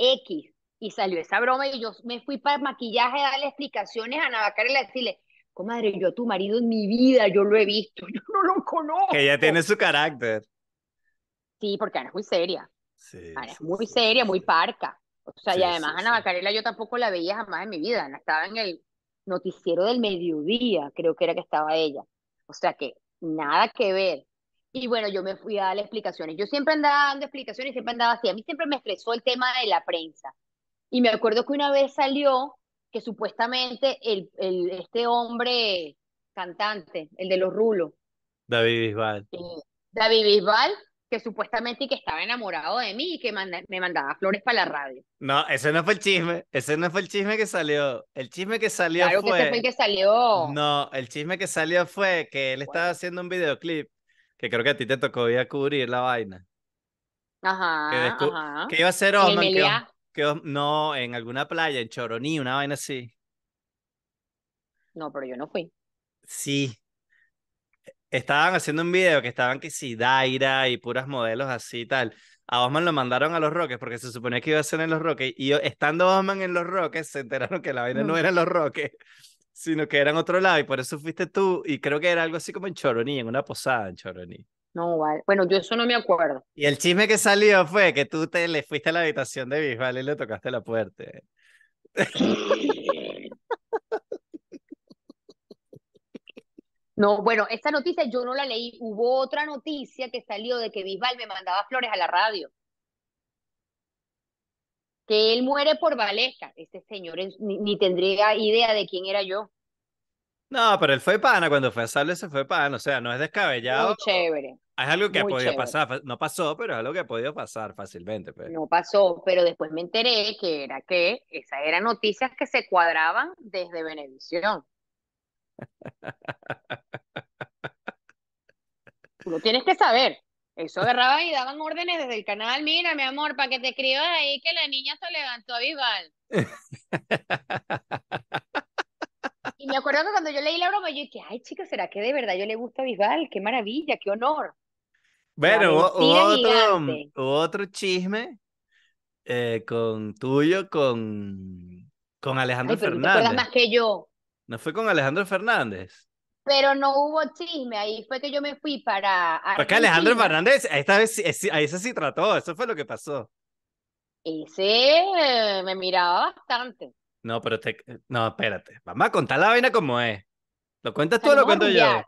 X. Y salió esa broma y yo me fui para maquillaje a darle explicaciones a Navacar y decirle, madre, yo a tu marido en mi vida, yo lo he visto, [laughs] yo no lo conozco. Ella tiene su carácter. Sí, porque Ana es muy seria. Sí, muy seria, muy parca. O sea, y además Ana Bacarela yo tampoco la veía jamás en mi vida. Ana estaba en el noticiero del mediodía, creo que era que estaba ella. O sea que nada que ver. Y bueno, yo me fui a dar explicaciones. Yo siempre andaba dando explicaciones, siempre andaba así. A mí siempre me expresó el tema de la prensa. Y me acuerdo que una vez salió que supuestamente el, este hombre cantante, el de los rulos. David Bisbal. Eh, David Bisbal, que supuestamente que estaba enamorado de mí y que me mandaba flores para la radio. No, ese no fue el chisme, ese no fue el chisme que salió. El chisme que salió fue... que que salió. No, el chisme que salió fue que él estaba haciendo un videoclip, que creo que a ti te tocó ir a cubrir la vaina. Ajá, que, que iba a ser hombre no, en alguna playa, en Choroní, una vaina así. No, pero yo no fui. Sí. Estaban haciendo un video que estaban que si Daira y puras modelos así y tal. A Osman lo mandaron a Los Roques porque se suponía que iba a ser en Los Roques. Y estando Osman en Los Roques, se enteraron que la vaina no, mm. era en Los Roques, sino que era en otro lado. Y por eso fuiste tú. Y creo que era algo así como en Choroní, en una posada en Choroní. No, vale. Bueno, yo eso no me acuerdo. Y el chisme que salió fue que tú te le fuiste a la habitación de Bisbal y le tocaste la puerta. No, bueno, esta noticia yo no la leí. Hubo otra noticia que salió de que Bisbal me mandaba flores a la radio. Que él muere por Valeja. Este señor ni tendría idea de quién era yo. No, pero él fue pana, cuando fue a se fue pana, o sea, no es descabellado. Muy chévere. Es algo que ha podido pasar, no pasó, pero es algo que ha podido pasar fácilmente. pero. Pues. No pasó, pero después me enteré que era que esas eran noticias que se cuadraban desde Benevisión. Tú lo tienes que saber. Eso agarraba y daban órdenes desde el canal. Mira, mi amor, para que te escribas ahí que la niña se levantó a Vival. [laughs] Y me acuerdo que cuando yo leí la broma, yo dije, ay, chica, ¿será que de verdad yo le gusta a Bisbal? ¡Qué maravilla, qué honor! Bueno, otro, chisme eh, con tuyo, con, con Alejandro Fernández. más que yo. No fue con Alejandro Fernández. Pero no hubo chisme, ahí fue que yo me fui para. Porque Alejandro Fernández, esta vez, a se sí trató, eso fue lo que pasó. sí, me miraba bastante. No, pero te... Eh, no, espérate. Vamos a contar la vaina como es. ¿Lo cuentas tú o lo cuento yo?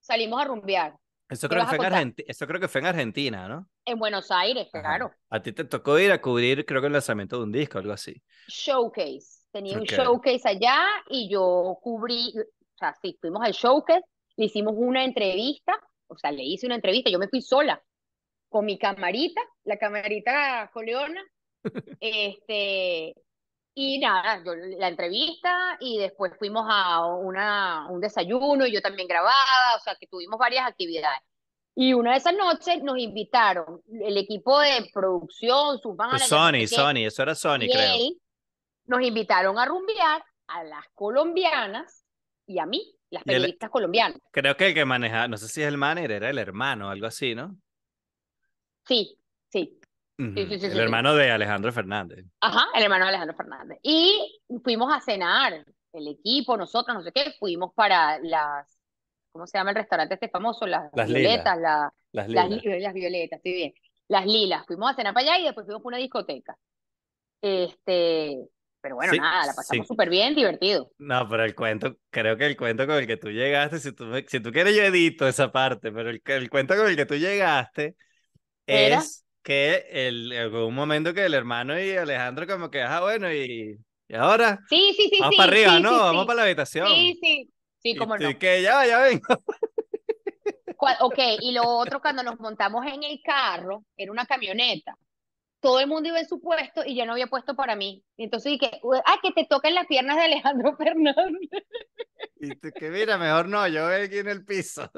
Salimos a rumbear. Eso creo, que fue en Eso creo que fue en Argentina, ¿no? En Buenos Aires, claro. A ti te tocó ir a cubrir, creo que el lanzamiento de un disco, algo así. Showcase. Tenía un showcase allá y yo cubrí, o sea, sí, fuimos al showcase, le hicimos una entrevista, o sea, le hice una entrevista, yo me fui sola con mi camarita, la camarita coleona. [laughs] este, y nada, yo la entrevista y después fuimos a una, un desayuno y yo también grababa, o sea que tuvimos varias actividades. Y una de esas noches nos invitaron el equipo de producción, sus Sony, Sony, eso era Sony, creo. nos invitaron a rumbear a las colombianas y a mí, las periodistas colombianas. Creo que el que manejaba, no sé si es el manager, era el hermano, algo así, ¿no? Sí, sí el hermano de Alejandro Fernández. Ajá, el hermano de Alejandro Fernández. Y fuimos a cenar, el equipo, nosotros, no sé qué, fuimos para las, ¿cómo se llama el restaurante este famoso? Las, violetas, las, lilas. Las, violetas, sí, bien. Las lilas. Fuimos a cenar para allá y después fuimos a una discoteca. Este, pero bueno, nada, la pasamos súper bien, divertido. No, pero el cuento, creo que el cuento con el que tú llegaste, si tú, si quieres yo edito esa parte, pero el, cuento con el que tú llegaste ¿Era? que el, eh, un momento que el hermano y Alejandro como que, ah, bueno, y, y ahora. Sí, sí, sí. Vamos para arriba, ¿no? vamos para la habitación. Sí, sí. Sí, como no. Y que ya, ya vengo. Ok, y lo otro, cuando nos montamos en el carro, era una camioneta, todo el mundo iba en su puesto y yo no había puesto para mí. entonces dije, ay, ah, que te toquen las piernas de Alejandro [laughs] Fernández. Y tú, que mira, mejor no, yo aquí en el piso.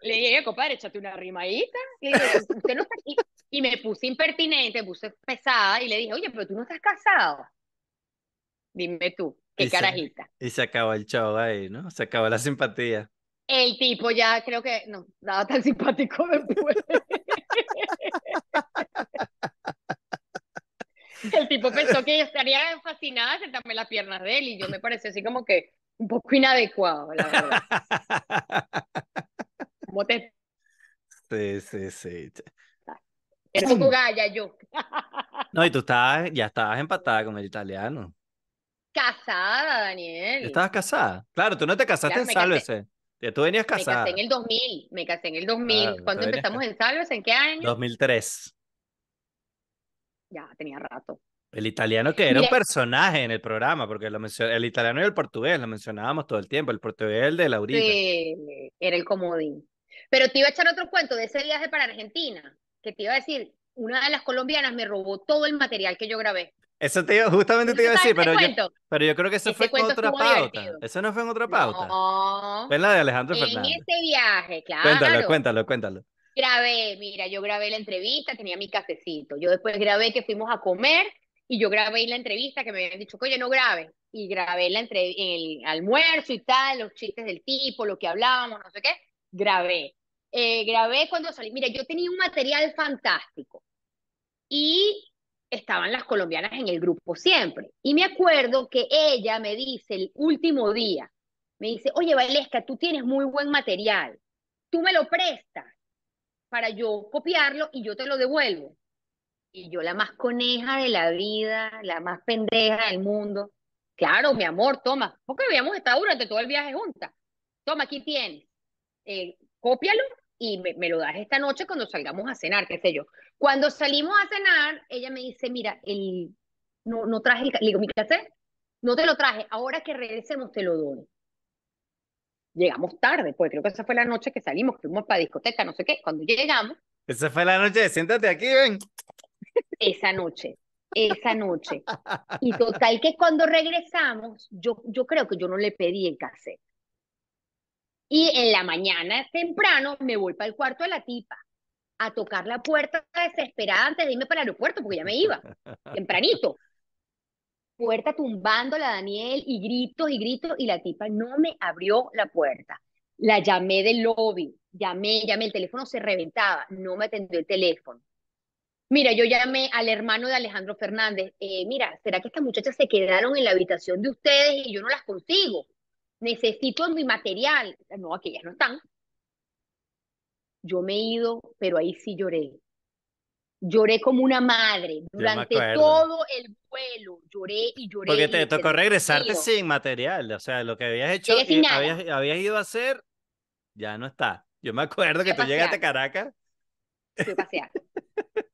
Le dije, compadre, échate una rimadita. Y, no está y me puse impertinente, puse pesada y le dije, oye, pero tú no estás casado. Dime tú, qué carajita. y se acaba el show ahí, ¿no? Se acaba la simpatía. El tipo ya creo que no nada tan simpático después. el tipo pensó que yo estaría fascinada de sentarme las piernas de él y yo me pareció así como que un poco inadecuado, la verdad. [laughs] Sí, sí, sí. Es un yo. [laughs] No, y tú estabas, ya estabas empatada con el italiano. Casada, Daniel. Estabas casada. Claro, tú no te casaste en Sálvese. Tú venías casada. Me casé en el 2000. Me casé en el 2000. ¿Cuándo empezamos en Sálvese? ¿En qué año? 2003. Ya, tenía rato. El italiano que era un personaje en el programa, porque lo el italiano y el portugués lo mencionábamos todo el tiempo, el portugués de Laurita. Sí, era el comodín. Pero te iba a echar otro cuento de ese viaje para Argentina, que te iba a decir, una de las colombianas me robó todo el material que yo grabé. Eso te iba, justamente te iba a decir, pero yo, pero yo creo que eso fue en otra pauta. Eso no fue en otra pauta. No. Alejandro Fernández. En ese viaje, claro. Cuéntalo, cuéntalo, cuéntalo. Grabé, mira, yo grabé la entrevista, tenía mi cafecito. Yo después grabé que fuimos a comer y yo grabé la entrevista que me habían dicho oye, no grabe. Y grabé la entre, el almuerzo y tal, los chistes del tipo, lo que hablábamos, no sé qué. Grabé. Eh, grabé cuando salí. Mira, yo tenía un material fantástico y estaban las colombianas en el grupo siempre. Y me acuerdo que ella me dice el último día, me dice, oye, Valesca, tú tienes muy buen material, tú me lo prestas para yo copiarlo y yo te lo devuelvo. Y yo la más coneja de la vida, la más pendeja del mundo. Claro, mi amor, toma, porque habíamos estado durante todo el viaje juntas. Toma, aquí tienes. Eh, cópialo y me, lo das esta noche cuando salgamos a cenar, qué sé yo. Cuando salimos a cenar, ella me dice, mira, el, no, no traje el, digo, mi café no te lo traje, ahora que regresemos te lo doy. Llegamos tarde, pues creo que esa fue la noche que salimos, fuimos para discoteca, no sé qué, cuando llegamos. Esa fue la noche, siéntate aquí, ven. Esa noche, esa noche. Y total que cuando regresamos, yo, yo creo que yo no le pedí el cassette y en la mañana temprano me voy para el cuarto de la tipa a tocar la puerta desesperada antes de irme para el aeropuerto, porque ya me iba, [laughs] tempranito. Puerta tumbándola, Daniel, y gritos y gritos, y la tipa no me abrió la puerta. La llamé del lobby, llamé, llamé, el teléfono se reventaba, no me atendió el teléfono. Mira, yo llamé al hermano de Alejandro Fernández, eh, mira, ¿será que estas muchachas se quedaron en la habitación de ustedes y yo no las consigo? necesito mi material. No, aquellas no están. Yo me he ido, pero ahí sí lloré. Lloré como una madre durante todo el vuelo. Lloré y lloré. Porque te tocó regresarte sin material. O sea, lo que habías hecho, y eh, habías, habías, ido a hacer, ya no está. Yo me acuerdo que tú llegaste a Caracas. [laughs]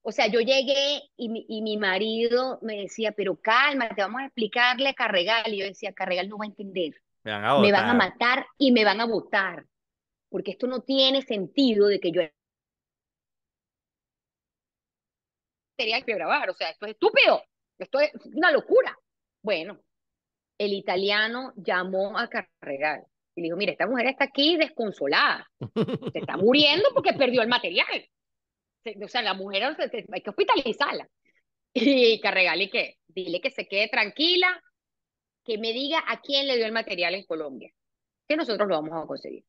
O sea, yo llegué y mi, y mi marido me decía, pero calma, te vamos a explicarle a Carregal. Y yo decía, Carregal no va a entender. Me van, a matar y me van a votar. Porque esto no tiene sentido de que yo tenía que grabar. O sea, esto es estúpido. Esto es una locura. Bueno, el italiano llamó a Carregal y le dijo, mira, esta mujer está aquí desconsolada. Se está muriendo porque perdió el material. O sea, la mujer hay que hospitalizarla. [laughs] Y Carregal y qué? dile que se quede tranquila, que me diga a quién le dio el material en Colombia, que nosotros lo vamos a conseguir.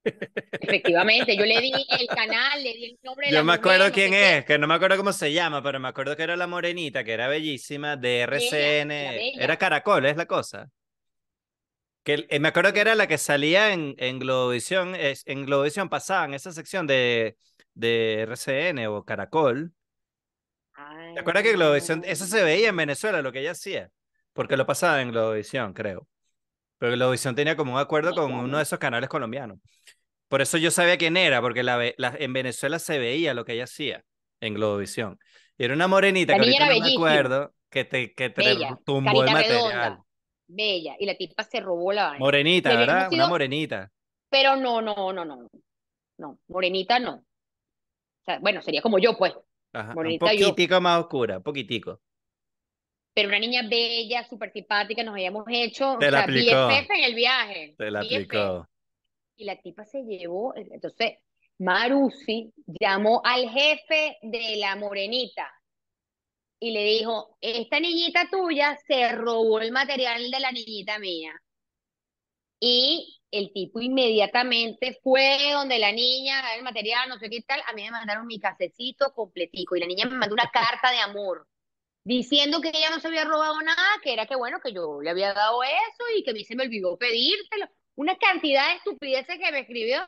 [laughs] Efectivamente, yo le di el canal, le di el nombre. De yo me acuerdo quién es, que no me acuerdo cómo se llama, pero me acuerdo que era la morenita, que era bellísima, de RCN. Era Caracol, es la cosa. Que, eh, me acuerdo que era la que salía en, en Globovisión, en Globovisión pasaban esa sección de, de RCN o Caracol. ¿Te acuerdas que Globovisión, eso se veía en Venezuela, lo que ella hacía? Porque lo pasaba en Globovisión, creo. Pero Globovisión tenía como un acuerdo con uno de esos canales colombianos. Por eso yo sabía quién era, porque en Venezuela se veía lo que ella hacía en Globovisión. Y era una morenita que acuerdo que te, que tumbó el material. Bella, y la tipa se robó la Morenita, ¿verdad? Una morenita. Pero no, no, no, no. No, morenita no. bueno, sería como yo, pues. un poquitico más oscura, poquitico pero una niña bella, súper simpática, nos habíamos hecho Te la BFF en el viaje. Te la aplicó. Y la tipa se llevó, entonces Marusi llamó al jefe de la morenita y le dijo, esta niñita tuya se robó el material de la niñita mía. Y el tipo inmediatamente fue donde la niña, el material, no sé qué tal, a mí me mandaron mi casecito completico y la niña me mandó una carta de amor diciendo que ella no se había robado nada, que era que bueno, que yo le había dado eso y que me mí se me olvidó pedírtelo. Una cantidad de estupideces que me escribió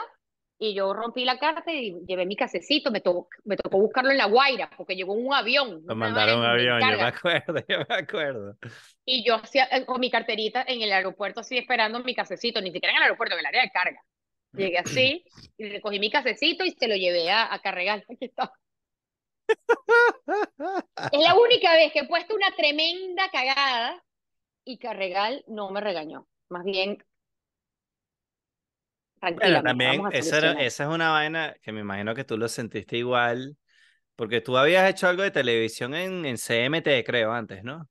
y yo rompí la carta y llevé mi casecito, me, me tocó buscarlo en La Guaira porque llegó un avión. Lo mandaron un avión, yo me acuerdo, [laughs] yo me acuerdo. Y yo hacía eh, con mi carterita en el aeropuerto así esperando mi casecito, ni siquiera en el aeropuerto, en el área de carga. Llegué así y recogí mi casecito y se lo llevé a, a Aquí [laughs] está. Es la única vez que he puesto una tremenda cagada y Carregal no me regañó. Más bien. Bueno, también esa, es una vaina que me imagino que tú lo sentiste igual, porque tú habías hecho algo de televisión en, en CMT, creo, antes, ¿no?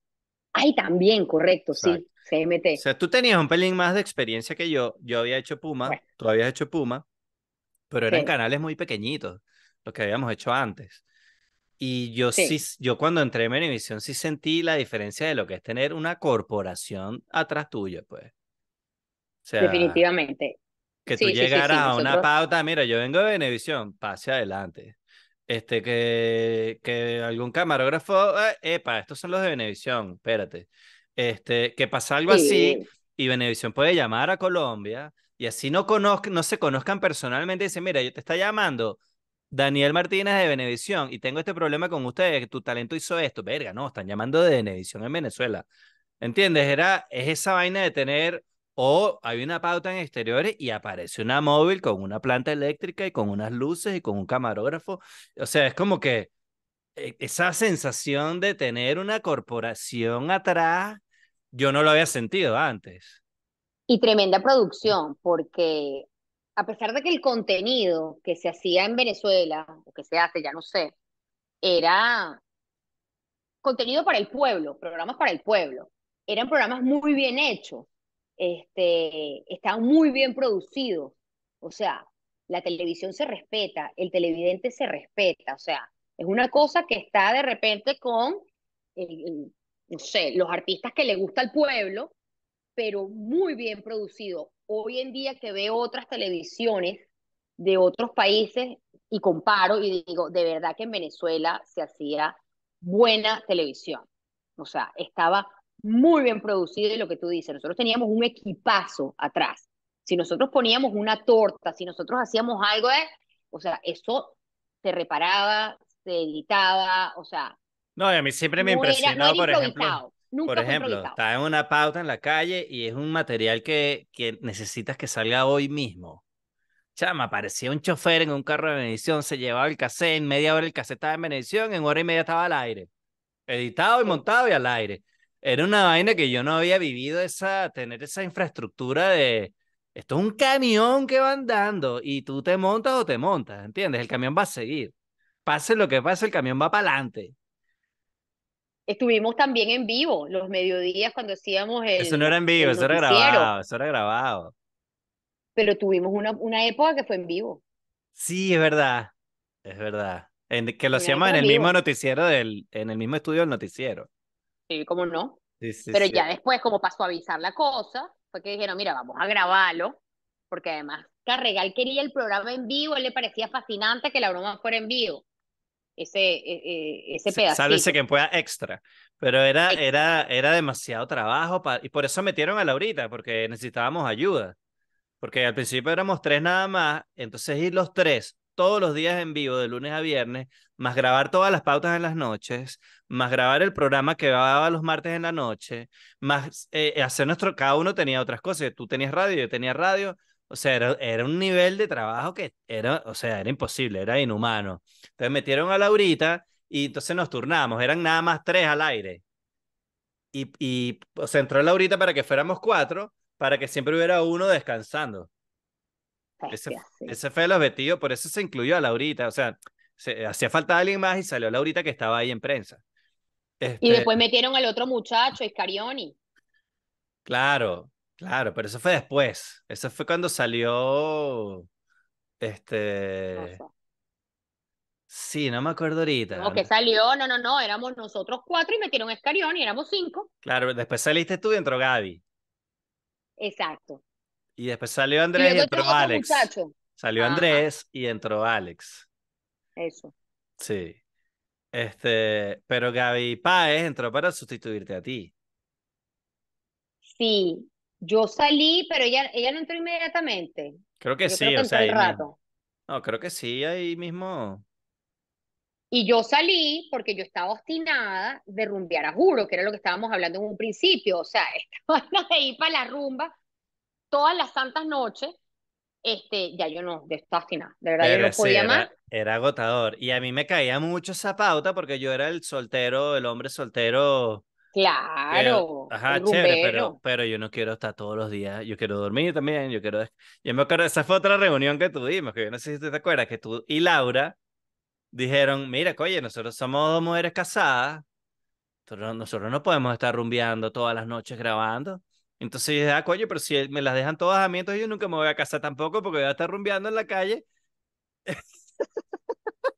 Ay, también, correcto, sí. CMT. O sea, tú tenías un pelín más de experiencia que yo. Yo había hecho Puma, tú habías hecho Puma, pero eran canales muy pequeñitos, los que habíamos hecho antes. Y yo sí. yo cuando entré en Venevisión sí sentí la diferencia de lo que es tener una corporación atrás tuya, pues. Definitivamente. Que tú llegaras a una pauta, mira, yo vengo de Venevisión, pase adelante. Este, que, que algún camarógrafo, eh, epa, estos son los de Venevisión, espérate. Este, que pasa algo así y Venevisión puede llamar a Colombia y así no, no se conozcan personalmente y dicen, mira, yo te está llamando Daniel Martínez de Benevisión, y tengo este problema con ustedes, que tu talento hizo esto, verga, no, están llamando de Benevisión en Venezuela. ¿Entiendes? Era, es esa vaina de tener, o hay una pauta en exteriores y aparece una móvil con una planta eléctrica y con unas luces y con un camarógrafo. O sea, es como que e, esa sensación de tener una corporación atrás, yo no lo había sentido antes. Y tremenda mm. producción, porque a pesar de que el contenido que se hacía en Venezuela, o que se hace, ya no sé, era contenido para el pueblo, programas para el pueblo, eran programas muy bien hechos, este, estaban muy bien producidos, o sea, la televisión se respeta, el televidente se respeta, o sea, es una cosa que está de repente con, no sé, los artistas que le gusta al pueblo, pero muy bien producido, hoy en día que veo otras televisiones de otros países y comparo y digo, de verdad que en Venezuela se hacía buena televisión. O sea, estaba muy bien producido y lo que tú dices, nosotros teníamos un equipazo atrás. Si nosotros poníamos una torta, si nosotros hacíamos algo, eh, o sea, eso se reparaba, se editaba, o sea... No, a mí siempre me ha impresionado, por ejemplo... Por ejemplo, está en una pauta en la calle y es un material que, que necesitas que salga hoy mismo. Chama, aparecía un chofer en un carro de bendición, se llevaba el cassette, en media hora el cassette estaba en bendición, en hora y media estaba al aire. Editado y montado y al aire. Era una vaina que yo no había vivido, esa, tener esa infraestructura de, esto es un camión que va andando y tú te montas o te montas, ¿entiendes? El camión va a seguir. Pase lo que pase, el camión va para adelante. Estuvimos también en vivo los mediodías cuando hacíamos el. Eso no era en vivo, eso era grabado, eso era grabado. Pero tuvimos una, una época que fue en vivo. Sí, es verdad, es verdad. que lo hacíamos en el mismo noticiero, del, en el mismo estudio del noticiero. Sí, cómo no. Pero ya después, como pasó a avisar la cosa, fue que dijeron, mira, vamos a grabarlo, porque además Carregal quería el programa en vivo, él le parecía fascinante que la broma fuera en vivo ese, e, e, ese pedacito. Sálvese quien pueda extra. Pero era, era, era demasiado trabajo y por eso metieron a Laurita, porque necesitábamos ayuda. Porque al principio éramos tres nada más, entonces ir los tres todos los días en vivo, de lunes a viernes, más grabar todas las pautas en las noches, más grabar el programa que grababa los martes en la noche, más eh, hacer nuestro, cada uno tenía otras cosas, tú tenías radio, yo tenía radio, o sea, era, un nivel de trabajo que era, o sea, era imposible, era inhumano. Entonces metieron a Laurita y entonces nos turnamos, eran nada más tres al aire. Y, y entró Laurita para que fuéramos cuatro, para que siempre hubiera uno descansando. Ese, fue el objetivo, por eso se incluyó a Laurita, o sea, hacía falta alguien más y salió Laurita que estaba ahí en prensa. Y este después metieron al otro muchacho, Iscarioni. Claro, Claro, pero eso fue después. Eso fue cuando salió. Este. Sí, no me acuerdo ahorita. Como que salió, no, no, no, éramos nosotros cuatro y metieron Escarión y éramos cinco. Claro, después saliste tú y entró Gaby. Exacto. Y después salió Andrés y, entró Alex. Salió Andrés y entró Alex. Eso. Sí. Este, pero Gaby Páez entró para sustituirte a ti. Sí, yo salí, pero ella, ella no entró inmediatamente. Creo que sí, o sea, rato. No, creo que sí, ahí mismo. Y yo salí porque yo estaba obstinada de rumbear a juro, que era lo que estábamos hablando en un principio. O sea, estaba de ir para la rumba todas las santas noches. Este, ya yo no, de estaba obstinada. De verdad, yo no podía Era, era agotador. Y a mí me caía mucho esa pauta porque yo era el soltero, el hombre soltero Claro. Pero, ajá, pero, yo no quiero estar todos los días, yo quiero dormir también, yo quiero... Yo me acuerdo, esa fue otra reunión que tuvimos, que yo no sé si te acuerdas, que tú y Laura dijeron, mira, oye, nosotros somos dos mujeres casadas, nosotros no podemos estar rumbeando todas las noches grabando. Entonces yo dije, ah, coño, pero si me las dejan todas a mí, entonces yo nunca me voy a casar tampoco porque voy a estar rumbeando en la calle. [laughs]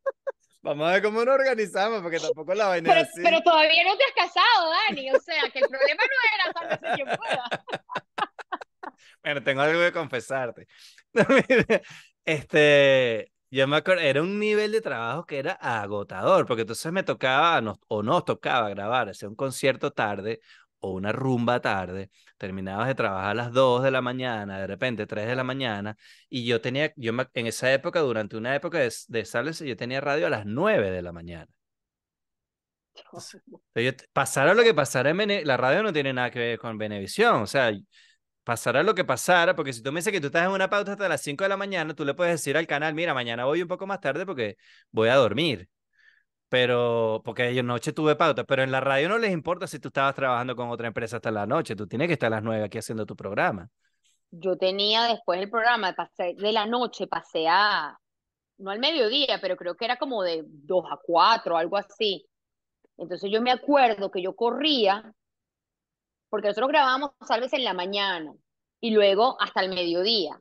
Vamos a ver cómo nos organizamos, porque tampoco la vaina pero, Pero todavía no te has casado, Dani. O sea, que el problema no era yo pueda. [laughs] Bueno, tengo algo que confesarte. [laughs] este, yo me acuerdo, era un nivel de trabajo que era agotador, porque entonces me tocaba, o nos tocaba grabar, hacer un concierto tarde, o una rumba tarde, terminabas de trabajar a las 2 de la mañana, de repente 3 de la mañana, y yo tenía, yo en esa época, durante una época de, de sales, yo tenía radio a las 9 de la mañana. [laughs] pasará lo que pasara, la radio no tiene nada que ver con Venevisión, o sea, pasara lo que pasara, porque si tú me dices que tú estás en una pauta hasta las 5 de la mañana, tú le puedes decir al canal, mira, mañana voy un poco más tarde porque voy a dormir pero porque yo noche tuve pauta, pero en la radio no les importa si tú estabas trabajando con otra empresa hasta la noche, tú tienes que estar a las nueve aquí haciendo tu programa. Yo tenía después el programa, de la noche, pasé a, no al mediodía, pero creo que era como de dos a cuatro, algo así. Entonces yo me acuerdo que yo corría, porque nosotros grabábamos tal vez en la mañana y luego hasta el mediodía.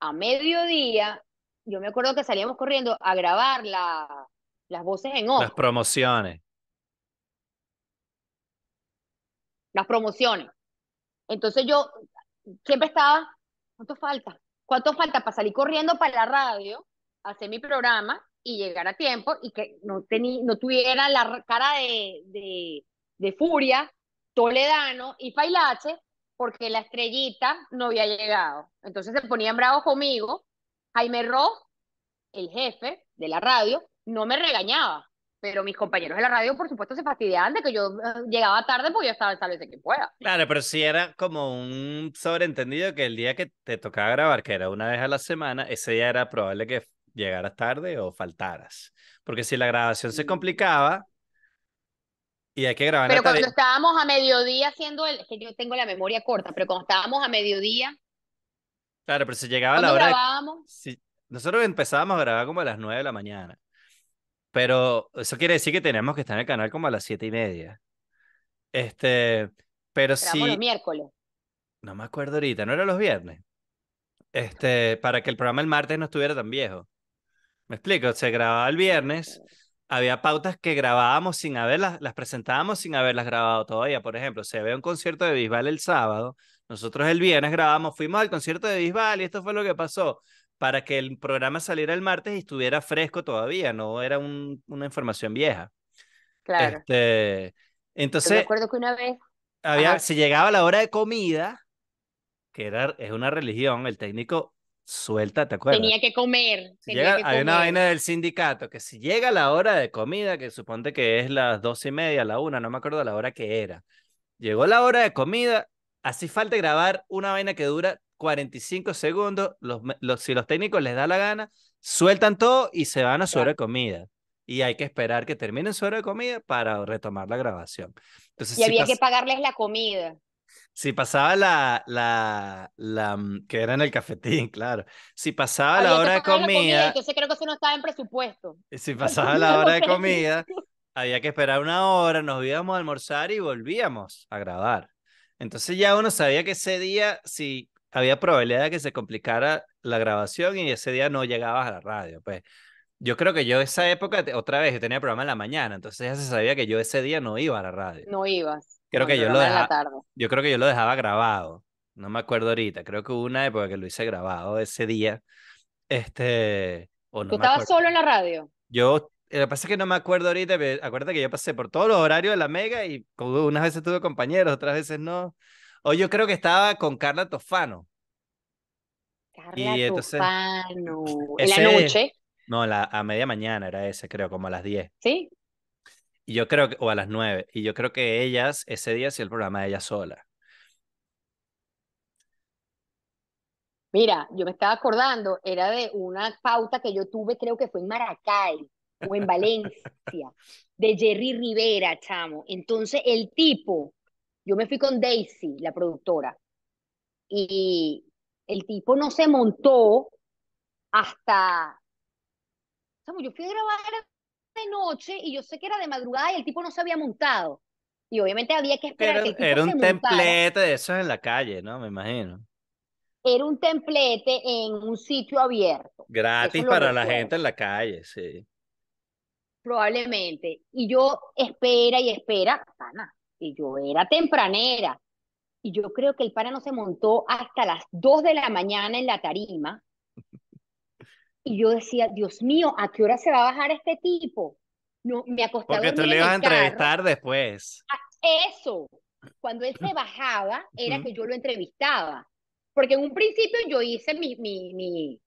A mediodía, yo me acuerdo que salíamos corriendo a grabar la, las voces en off. Las promociones. Las promociones. Entonces yo siempre estaba, ¿cuánto falta? ¿Cuánto falta para salir corriendo para la radio, hacer mi programa y llegar a tiempo y que no, tení, no tuviera la cara de, de, furia, toledano y failache porque la estrellita no había llegado. Entonces se ponían bravos conmigo. Jaime Ross, el jefe de la radio, no me regañaba, pero mis compañeros de la radio, por supuesto, se fastidiaban de que yo eh, llegaba tarde porque yo estaba en de que pueda. Claro, pero sí era como un sobreentendido que el día que te tocaba grabar, que era una vez a la semana, ese día era probable que llegaras tarde o faltaras. Porque si la grabación se mm. complicaba, y hay que grabar. Pero cuando estábamos a mediodía haciendo el, es que yo tengo la memoria corta, pero cuando estábamos a mediodía. Claro, pero si llegaba la hora. Grabábamos? Nosotros empezábamos a grabar como a las 9 de la mañana. Pero eso quiere decir que tenemos que estar en el canal como a las siete y media. Este, pero sí. Si, miércoles. No me acuerdo ahorita, ¿no era los viernes? Este, para que el programa el martes no estuviera tan viejo. Me explico, se grababa el viernes, había pautas que grabábamos sin haberlas, las presentábamos sin haberlas grabado todavía. Por ejemplo, se ve un concierto de Bisbal el sábado, nosotros el viernes grabamos, fuimos al concierto de Bisbal y esto fue lo que pasó para que el programa saliera el martes y estuviera fresco todavía, no era una información vieja. Claro. Este, entonces. si que una vez. Había, llegaba la hora de comida, que era, es una religión, el técnico suelta, ¿te acuerdas? Tenía que comer. hay una vaina del sindicato que si llega la hora de comida, que suponte que es las dos y media, la una, no me acuerdo la hora que era. Llegó la hora de comida, así falta grabar una vaina que dura 45 segundos, si los técnicos les da la gana, sueltan todo y se van a su hora de comida. Y hay que esperar que terminen su hora de comida para retomar la grabación. Entonces, y había que pagarles la comida. Si pasaba la, la, la, mm, que era en el cafetín, claro. Si pasaba la hora de comida, comida, Entonces creo que eso no estaba en presupuesto. Si [laughs] pasaba la hora de comida, había que esperar una hora, nos íbamos a almorzar y volvíamos a grabar. Entonces ya uno sabía que ese día, si había probabilidad de que se complicara la grabación y ese día no llegabas a la radio. Pues yo creo que yo esa época, otra vez, yo tenía programa en la mañana, entonces ya se sabía que yo ese día no iba a la radio. No ibas. Creo que yo lo dejaba. Yo creo que yo lo dejaba grabado. No me acuerdo ahorita. Creo que una época que lo hice grabado ese día. Este. ¿Tú estabas solo en la radio? Yo. Lo que pasa es que no me acuerdo ahorita, acuérdate que yo pasé por todos los horarios de la Mega y unas veces tuve compañeros, otras veces no. Hoy yo creo que estaba con Carla Tofano. Carla Tofano. ¿En la noche? No, a media mañana era ese, creo, como a las 10. ¿Sí? Y yo creo que, o a las 9. Y yo creo que ellas, ese día hacía el programa de ella sola. Mira, yo me estaba acordando, era de una pauta que yo tuve, creo que fue en Maracay o en Valencia, [laughs] de Jerry Rivera, chamo. Entonces el tipo yo me fui con Daisy, la productora, y el tipo no se montó hasta... Yo fui a grabar de noche y yo sé que era de madrugada y el tipo no se había montado. Y obviamente había que esperar. Era, que un templete de esos en la calle, ¿no? Me imagino. Era un templete en un sitio abierto. Gratis para la gente en la calle, sí. Probablemente. Y yo espera y espera, pana, y yo era tempranera, y yo creo que el pana no se montó hasta las 2 de la mañana en la tarima, y yo decía, Dios mío, ¿a qué hora se va a bajar este tipo? No, me acostaba Porque tú le ibas a entrevistar después. Ah, eso, cuando él se bajaba, era que yo lo entrevistaba. Porque en un principio yo hice mi, mi, mi,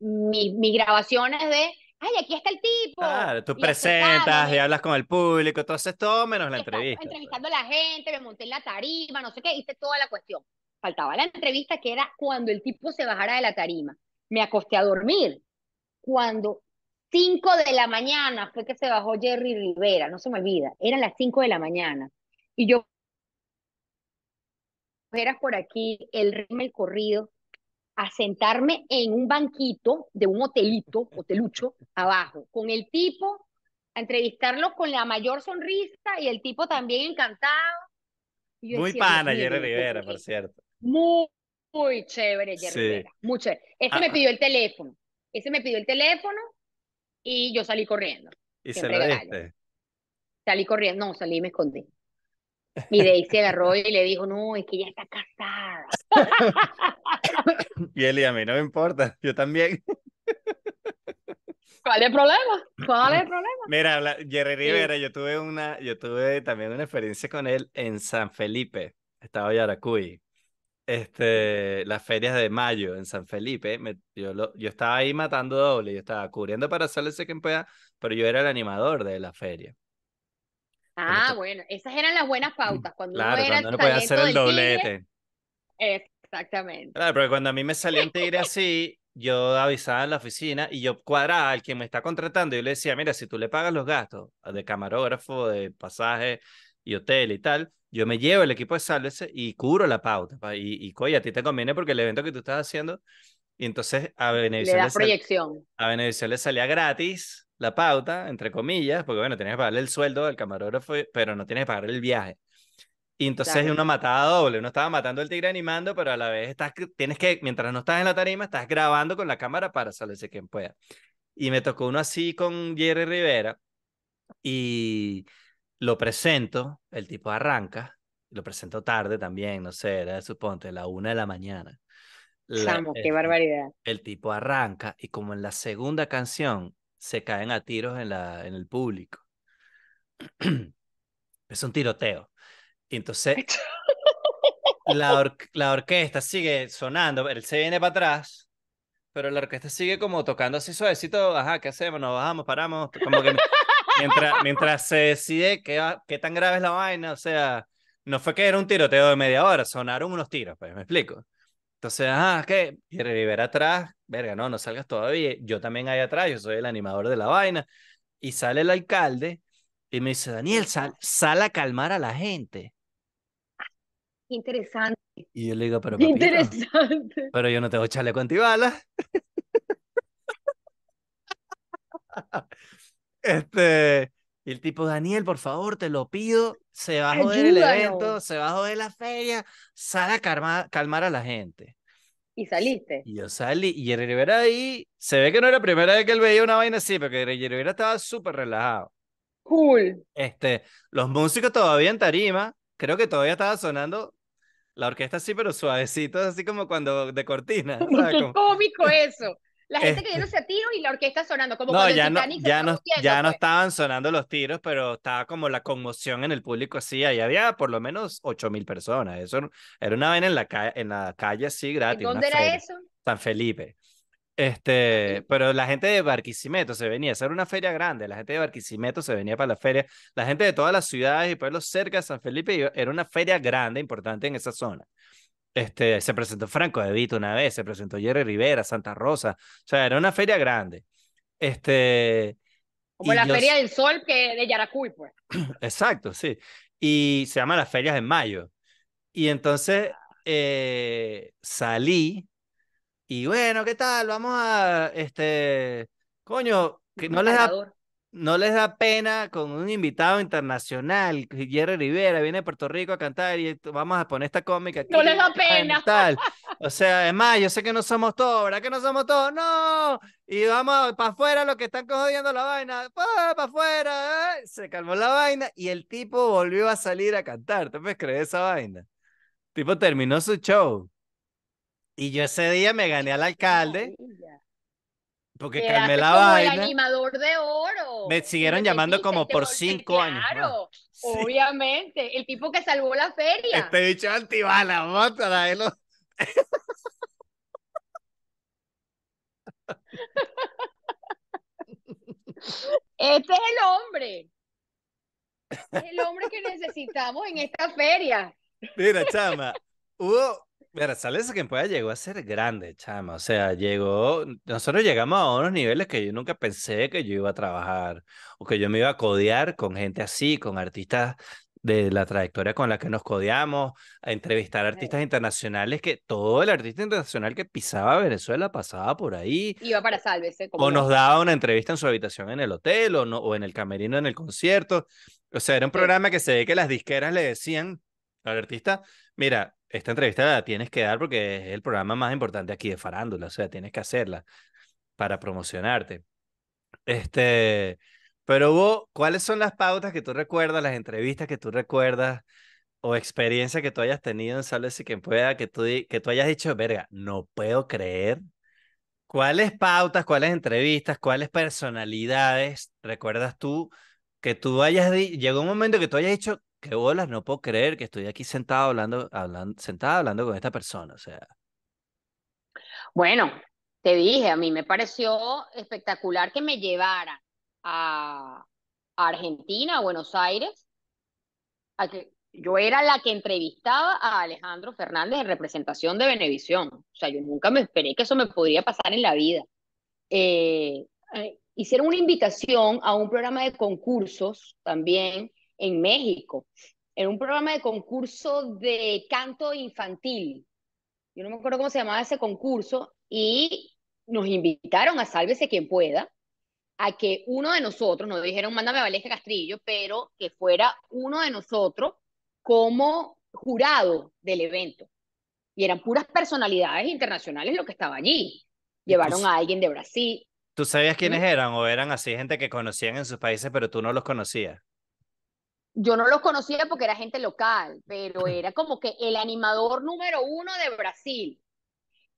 mi mis grabaciones de ay, aquí está el tipo. Claro, tú presentas y hablas con el público, entonces todo menos la entrevista. Pues. Entrevistando a la gente, me monté en la tarima, no sé qué, hice toda la cuestión. Faltaba la entrevista que era cuando el tipo se bajara de la tarima. Me acosté a dormir. Cuando 5 de la mañana fue que se bajó Jerry Rivera, no se me olvida, eran las 5 de la mañana. Y yo eras por aquí, el ritmo, el corrido, a sentarme en un banquito de un hotelito, hotelucho, abajo, con el tipo, a entrevistarlo con la mayor sonrisa y el tipo también encantado. Muy pana Jerry Rivera, por cierto. Muy, chévere Jerry Rivera, muy chévere. Ese ah, me ah. pidió el teléfono, ese me pidió el teléfono y yo salí corriendo. ¿Y se lo Salí corriendo, no, salí y me escondí. Y el agarró y le dijo, no, es que ya está casada. y él y a mí no me importa, yo también. ¿Cuál es el problema? ¿Cuál es el problema? Mira, Jerry Rivera, yo tuve una, yo tuve también una experiencia con él en San Felipe, estaba en Yaracuy. Este, las ferias de mayo en San Felipe, yo, yo estaba ahí matando doble, yo estaba cubriendo para hacerle ese que pero yo era el animador de la feria. Ah, bueno, esas eran las buenas mm, pautas. Cuando claro, uno hacer el doblete. exactamente. Claro, porque cuando a mí me salía un tigre así, yo avisaba en la oficina y yo cuadraba al que me está contratando. Y yo le decía, mira, si tú le pagas los gastos de camarógrafo, de pasaje y hotel y tal, yo me llevo el equipo de Sálvese y cubro la pauta. y, y a ti te conviene porque el evento que tú estás haciendo. Y entonces a Venezuela Le, da proyección. A Venezuela le salía gratis la pauta, entre comillas, porque bueno, tienes que pagarle el sueldo del camarógrafo, pero no tienes que pagarle el viaje. Y entonces es una matada doble. Uno estaba matando el tigre animando, pero a la vez estás, tienes que, mientras no estás en la tarima, estás grabando con la cámara para salirse quien pueda. Y me tocó uno así con Jerry Rivera y lo presento, el tipo arranca, lo presento tarde también, no sé, era suponte, la una de la mañana. qué este, barbaridad. El tipo arranca y como en la segunda canción se caen a tiros en, la, en el público. [clears throat] es un tiroteo. Y entonces [laughs] la, orquesta sigue sonando, él se viene para atrás, pero la orquesta sigue como tocando así suavecito, ajá, ¿qué hacemos? Nos bajamos, paramos, como que mientras, se decide qué, qué tan grave es la vaina, o sea, no fue que era un tiroteo de media hora, sonaron unos tiros, pues me explico. Entonces, ajá, ¿qué? Y Rivera atrás, verga, no, no salgas todavía. Yo también ahí atrás, yo soy el animador de la vaina. Y sale el alcalde y me dice, Daniel, sal, a calmar a la gente. Interesante. Y yo le digo, pero Interesante. pero yo no tengo chaleco antibalas. [laughs] este, el tipo, Daniel, por favor, te lo pido, se va a joder el evento, se va a joder la feria, sal a calmar a la gente y saliste. Y yo salí, y Jerry Rivera ahí, se ve que no era la primera vez que él veía una vaina así, porque Jerry estaba súper relajado. Cool. Este, los músicos todavía en tarima, creo que todavía estaba sonando la orquesta así, pero suavecito, así como cuando de cortina. Qué [laughs] cómico eso. La gente que este. cayéndose a tiros y la orquesta sonando, como no, ya no, ya no, ya no pues. estaban sonando los tiros, pero estaba como la conmoción en el público así, ahí había por lo menos 8 mil personas, eso era una vaina en la, calle, en la calle así gratis. ¿Dónde era eso? San Felipe. Este, pero la gente de Barquisimeto se venía, esa era una feria grande, la gente de Barquisimeto se venía para la feria, la gente de todas las ciudades y pueblos cerca de San Felipe era una feria grande, importante en esa zona. Este, se presentó Franco de Vito una vez, se presentó Jerry Rivera, Santa Rosa. O sea, era una feria grande. Este, Como la Feria del Sol que de Yaracuy, pues. [clears throat] Exacto, sí. Y se llama las ferias de mayo. Y entonces eh, salí y bueno, ¿qué tal? Vamos a, este, coño, que no les da, no les da pena con un invitado internacional, Jerry Rivera, viene de Puerto Rico a cantar y vamos a poner esta cómica. no les da pena. Tal. [laughs] O sea, además, yo sé que no somos todos, ¿verdad que no somos todos? No. Y vamos para afuera los que están jodiendo la vaina. Para afuera. Eh". Se calmó la vaina y el tipo volvió a salir a cantar. ¿Te puedes creer esa vaina? El tipo terminó su show. Y yo ese día me gané al alcalde porque Te Vaina. El animador de oro. Me siguieron llamando como por cinco años. Claro, obviamente. El tipo que salvó la feria. Este bicho antibala, vamos a traerlo. Este es el hombre. Este es el hombre que necesitamos en esta feria. Mira, chama, hubo Mira, Sales pueda llegó a ser grande, chama. O sea, llegó. Nosotros llegamos a unos niveles que yo nunca pensé que yo iba a trabajar o que yo me iba a codear con gente así, con artistas de la trayectoria con la que nos codeamos, a entrevistar artistas internacionales, que todo el artista internacional que pisaba Venezuela pasaba por ahí. Iba para Sálvese. o nos daba una entrevista en su habitación en el hotel o, no, o en el camerino en el concierto. O sea, era un programa que se ve que las disqueras le decían al artista, mira, esta entrevista la tienes que dar porque es el programa más importante aquí de Farándula, o sea, tienes que hacerla para promocionarte. Este, pero vos, ¿cuáles son las pautas que tú recuerdas, las entrevistas que tú recuerdas o experiencia que tú hayas tenido en Si quien pueda, que tú, que tú hayas dicho, verga, no puedo creer? ¿Cuáles pautas, cuáles entrevistas, cuáles personalidades recuerdas tú que tú hayas, dicho, llegó un momento que tú hayas dicho, qué bolas, no puedo creer que estoy aquí sentado hablando, hablando, sentada hablando con esta persona, o sea. Bueno, te dije, a mí me pareció espectacular que me llevaran a, Argentina, a Buenos Aires, a que yo era la que entrevistaba a Alejandro Fernández en representación de Venevisión. O sea, yo nunca me esperé que eso me podría pasar en la vida. Eh, eh, hicieron una invitación a un programa de concursos también en México, en un programa de concurso de canto infantil. Yo no me acuerdo cómo se llamaba ese concurso y nos invitaron a Sálvese quien pueda, a que uno de nosotros, nos dijeron, mándame a Valencia Castrillo, pero que fuera uno de nosotros como jurado del evento. Y eran puras personalidades internacionales lo que estaba allí. Pues Llevaron a alguien de Brasil. ¿Tú sabías quiénes eran o eran así gente que conocían en sus países, pero tú no los conocías? yo no los conocía porque era gente local, pero era como que el animador número uno de Brasil.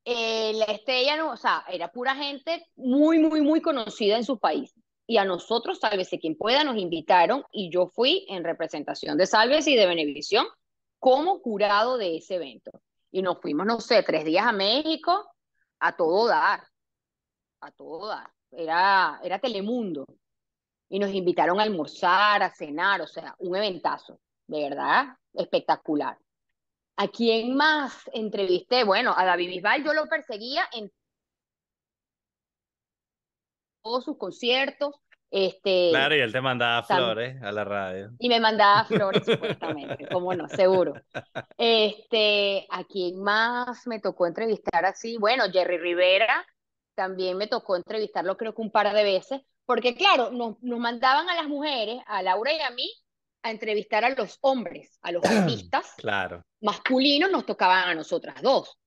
el la estrella, no, o sea, era pura gente muy, muy, muy conocida en su país. Y a nosotros, Sálvese quien pueda, nos invitaron y yo fui en representación de Salves y de Benevisión como curado de ese evento. Y nos fuimos, no sé, tres días a México a todo dar, a todo dar. Era, era Telemundo y nos invitaron a almorzar, a cenar, o sea, un eventazo, de verdad, espectacular. ¿A quién más entrevisté? Bueno, a David Bisbal yo lo perseguía en todos sus conciertos. Este, claro, y él te mandaba flores a la radio. Y me mandaba flores, [laughs] supuestamente, cómo no, seguro. Este, ¿A quién más me tocó entrevistar así? Bueno, Jerry Rivera, también me tocó entrevistarlo creo que un par de veces, porque claro, nos, nos mandaban a las mujeres, a Laura y a mí, a entrevistar a los hombres, a los [clears throat] artistas claro. masculinos nos tocaban a nosotras dos.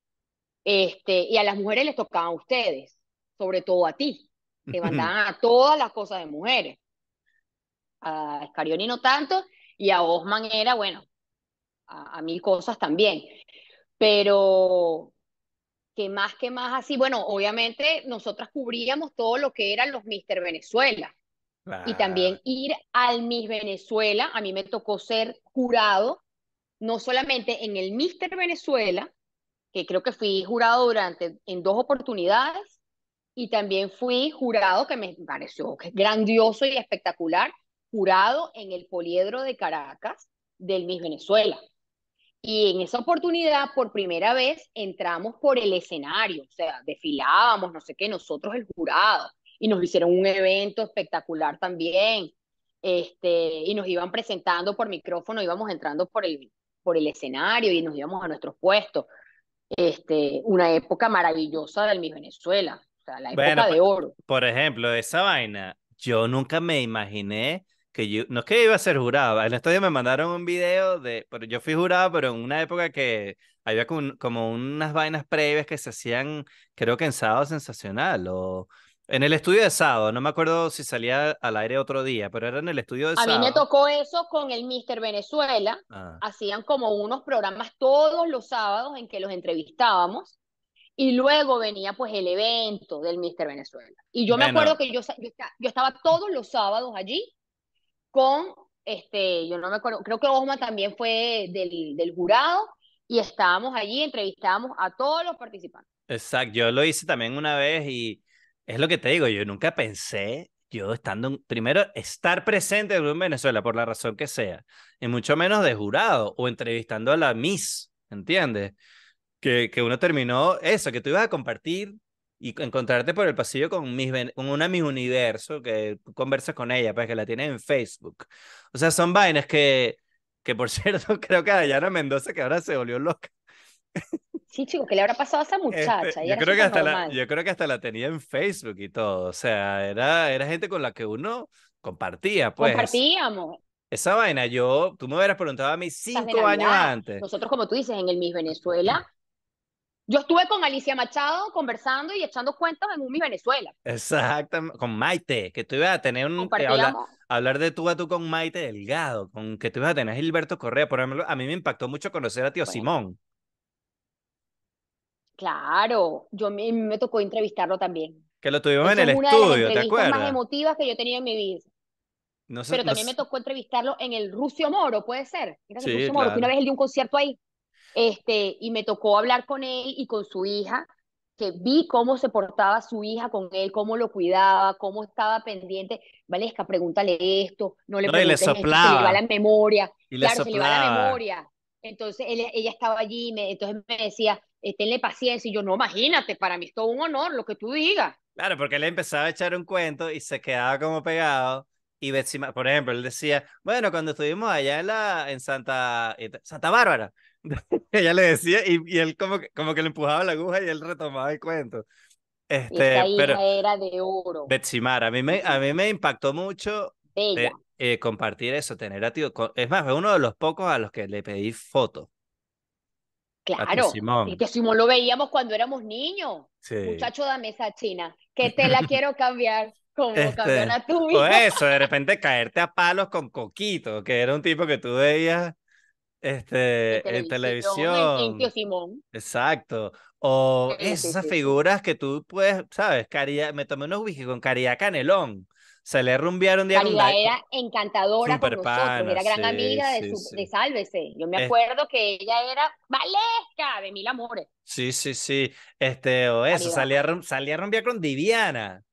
Este, y a las mujeres les tocaban a ustedes, sobre todo a ti. Te [clears throat] mandaban a todas las cosas de mujeres. A Escarioni no tanto, y a Osman era, bueno, a, a mil cosas también. Pero que más que más así, bueno, obviamente nosotras cubríamos todo lo que eran los Mister Venezuela. Y también ir al Miss Venezuela, a mí me tocó ser jurado, no solamente en el Mister Venezuela, que creo que fui jurado durante en dos oportunidades, y también fui jurado, que me pareció grandioso y espectacular, jurado en el Poliedro de Caracas del Miss Venezuela. Y en esa oportunidad, por primera vez, entramos por el escenario, o sea, desfilábamos, no sé qué, nosotros el jurado, y nos hicieron un evento espectacular también, este, y nos iban presentando por micrófono, íbamos entrando por el, por el escenario y nos íbamos a nuestros puestos. Este, una época maravillosa del Mi Venezuela, o sea, la época de oro. Por ejemplo, esa vaina, yo nunca me imaginé no es que iba a ser jurado, en el estudio me mandaron un video de, pero yo fui jurado pero en una época que había como, unas vainas previas que se hacían, creo que en sábado sensacional, o en el estudio de sábado, no me acuerdo si salía al aire otro día, pero era en el estudio de sábado. A mí me tocó eso con el Mister Venezuela, ah. hacían como unos programas todos los sábados en que los entrevistábamos, y luego venía pues el evento del Mister Venezuela. Y yo me acuerdo que yo, yo, estaba todos los sábados allí con, este, yo no me acuerdo, creo que Osma también fue del, jurado y estábamos allí, entrevistamos a todos los participantes. Exacto, yo lo hice también una vez y es lo que te digo, yo nunca pensé, yo estando, primero, estar presente en Venezuela, por la razón que sea, y mucho menos de jurado o entrevistando a la Miss, ¿entiendes? Que, que uno terminó eso, que tú ibas a compartir y encontrarte por el pasillo con, mis, con una Mis Universo, que conversas con ella, pues que la tienes en Facebook. O sea, son vainas que, que por [laughs] cierto, creo que Dayana Mendoza, que ahora se volvió loca. Sí, chicos, que le habrá pasado a esa este, muchacha. yo, creo que hasta la, yo creo que hasta la tenía en Facebook y todo. O sea, era, era gente con la que uno compartía, pues. Compartíamos. Esa vaina, yo, tú me hubieras preguntado a mí cinco años antes. Nosotros, como tú dices, en el Miss Venezuela, yo estuve con Alicia Machado conversando y echando cuentas en mi Venezuela. Exactamente, con Maite, que tú ibas a tener un... Eh, hablar, hablar, de tú a tú con Maite Delgado, con que tú ibas a tener Gilberto Correa, por ejemplo, a mí me impactó mucho conocer a tío Simón. Claro, yo me, me tocó entrevistarlo también. Que lo tuvimos en el estudio, ¿te acuerdas? Una de las más emotivas que yo he tenido en mi vida. No sé, Pero también me tocó entrevistarlo en el Rusio Moro, ¿puede ser? Mira sí, Moro, que una vez él dio un concierto ahí. Este, y me tocó hablar con él y con su hija, que vi cómo se portaba su hija con él, cómo lo cuidaba, cómo estaba pendiente. Valesca, pregúntale esto, no le no, preguntes le esto, se le va la memoria. Y claro, se le va la memoria. Entonces ella estaba allí, me, entonces me decía, eh, tenle paciencia. Y yo, no, imagínate, para mí es todo un honor lo que tú digas. Claro, porque él empezaba a echar un cuento y se quedaba como pegado. Y por ejemplo, él decía, bueno, cuando estuvimos allá en, en Santa, eh, Santa Bárbara, [laughs] ella le decía y, y, él como que, como que le empujaba la aguja y él retomaba el cuento. Este, pero, era de oro. Betsimar, a mí me, a mí me impactó mucho eh, eh, compartir eso, tener a ti, Es más, fue uno de los pocos a los que le pedí foto. Claro, y que Simón lo veíamos cuando éramos niños. Muchacho de mesa china, que te la [laughs] quiero cambiar como este, campeona tu eso, de repente caerte a palos con Coquito, que era un tipo que tú veías este, en televisión. Simón. Exacto. O esas figuras que tú puedes, ¿sabes? caria me tomé unos con Caridad Canelón. Se le rumbiaron día Caridad era encantadora con nosotros, era gran amiga de, Sálvese. Yo me acuerdo que ella era Valesca de Mil Amores. Sí, sí, sí. Este, o eso, salía, salía a rumbiar con Diviana.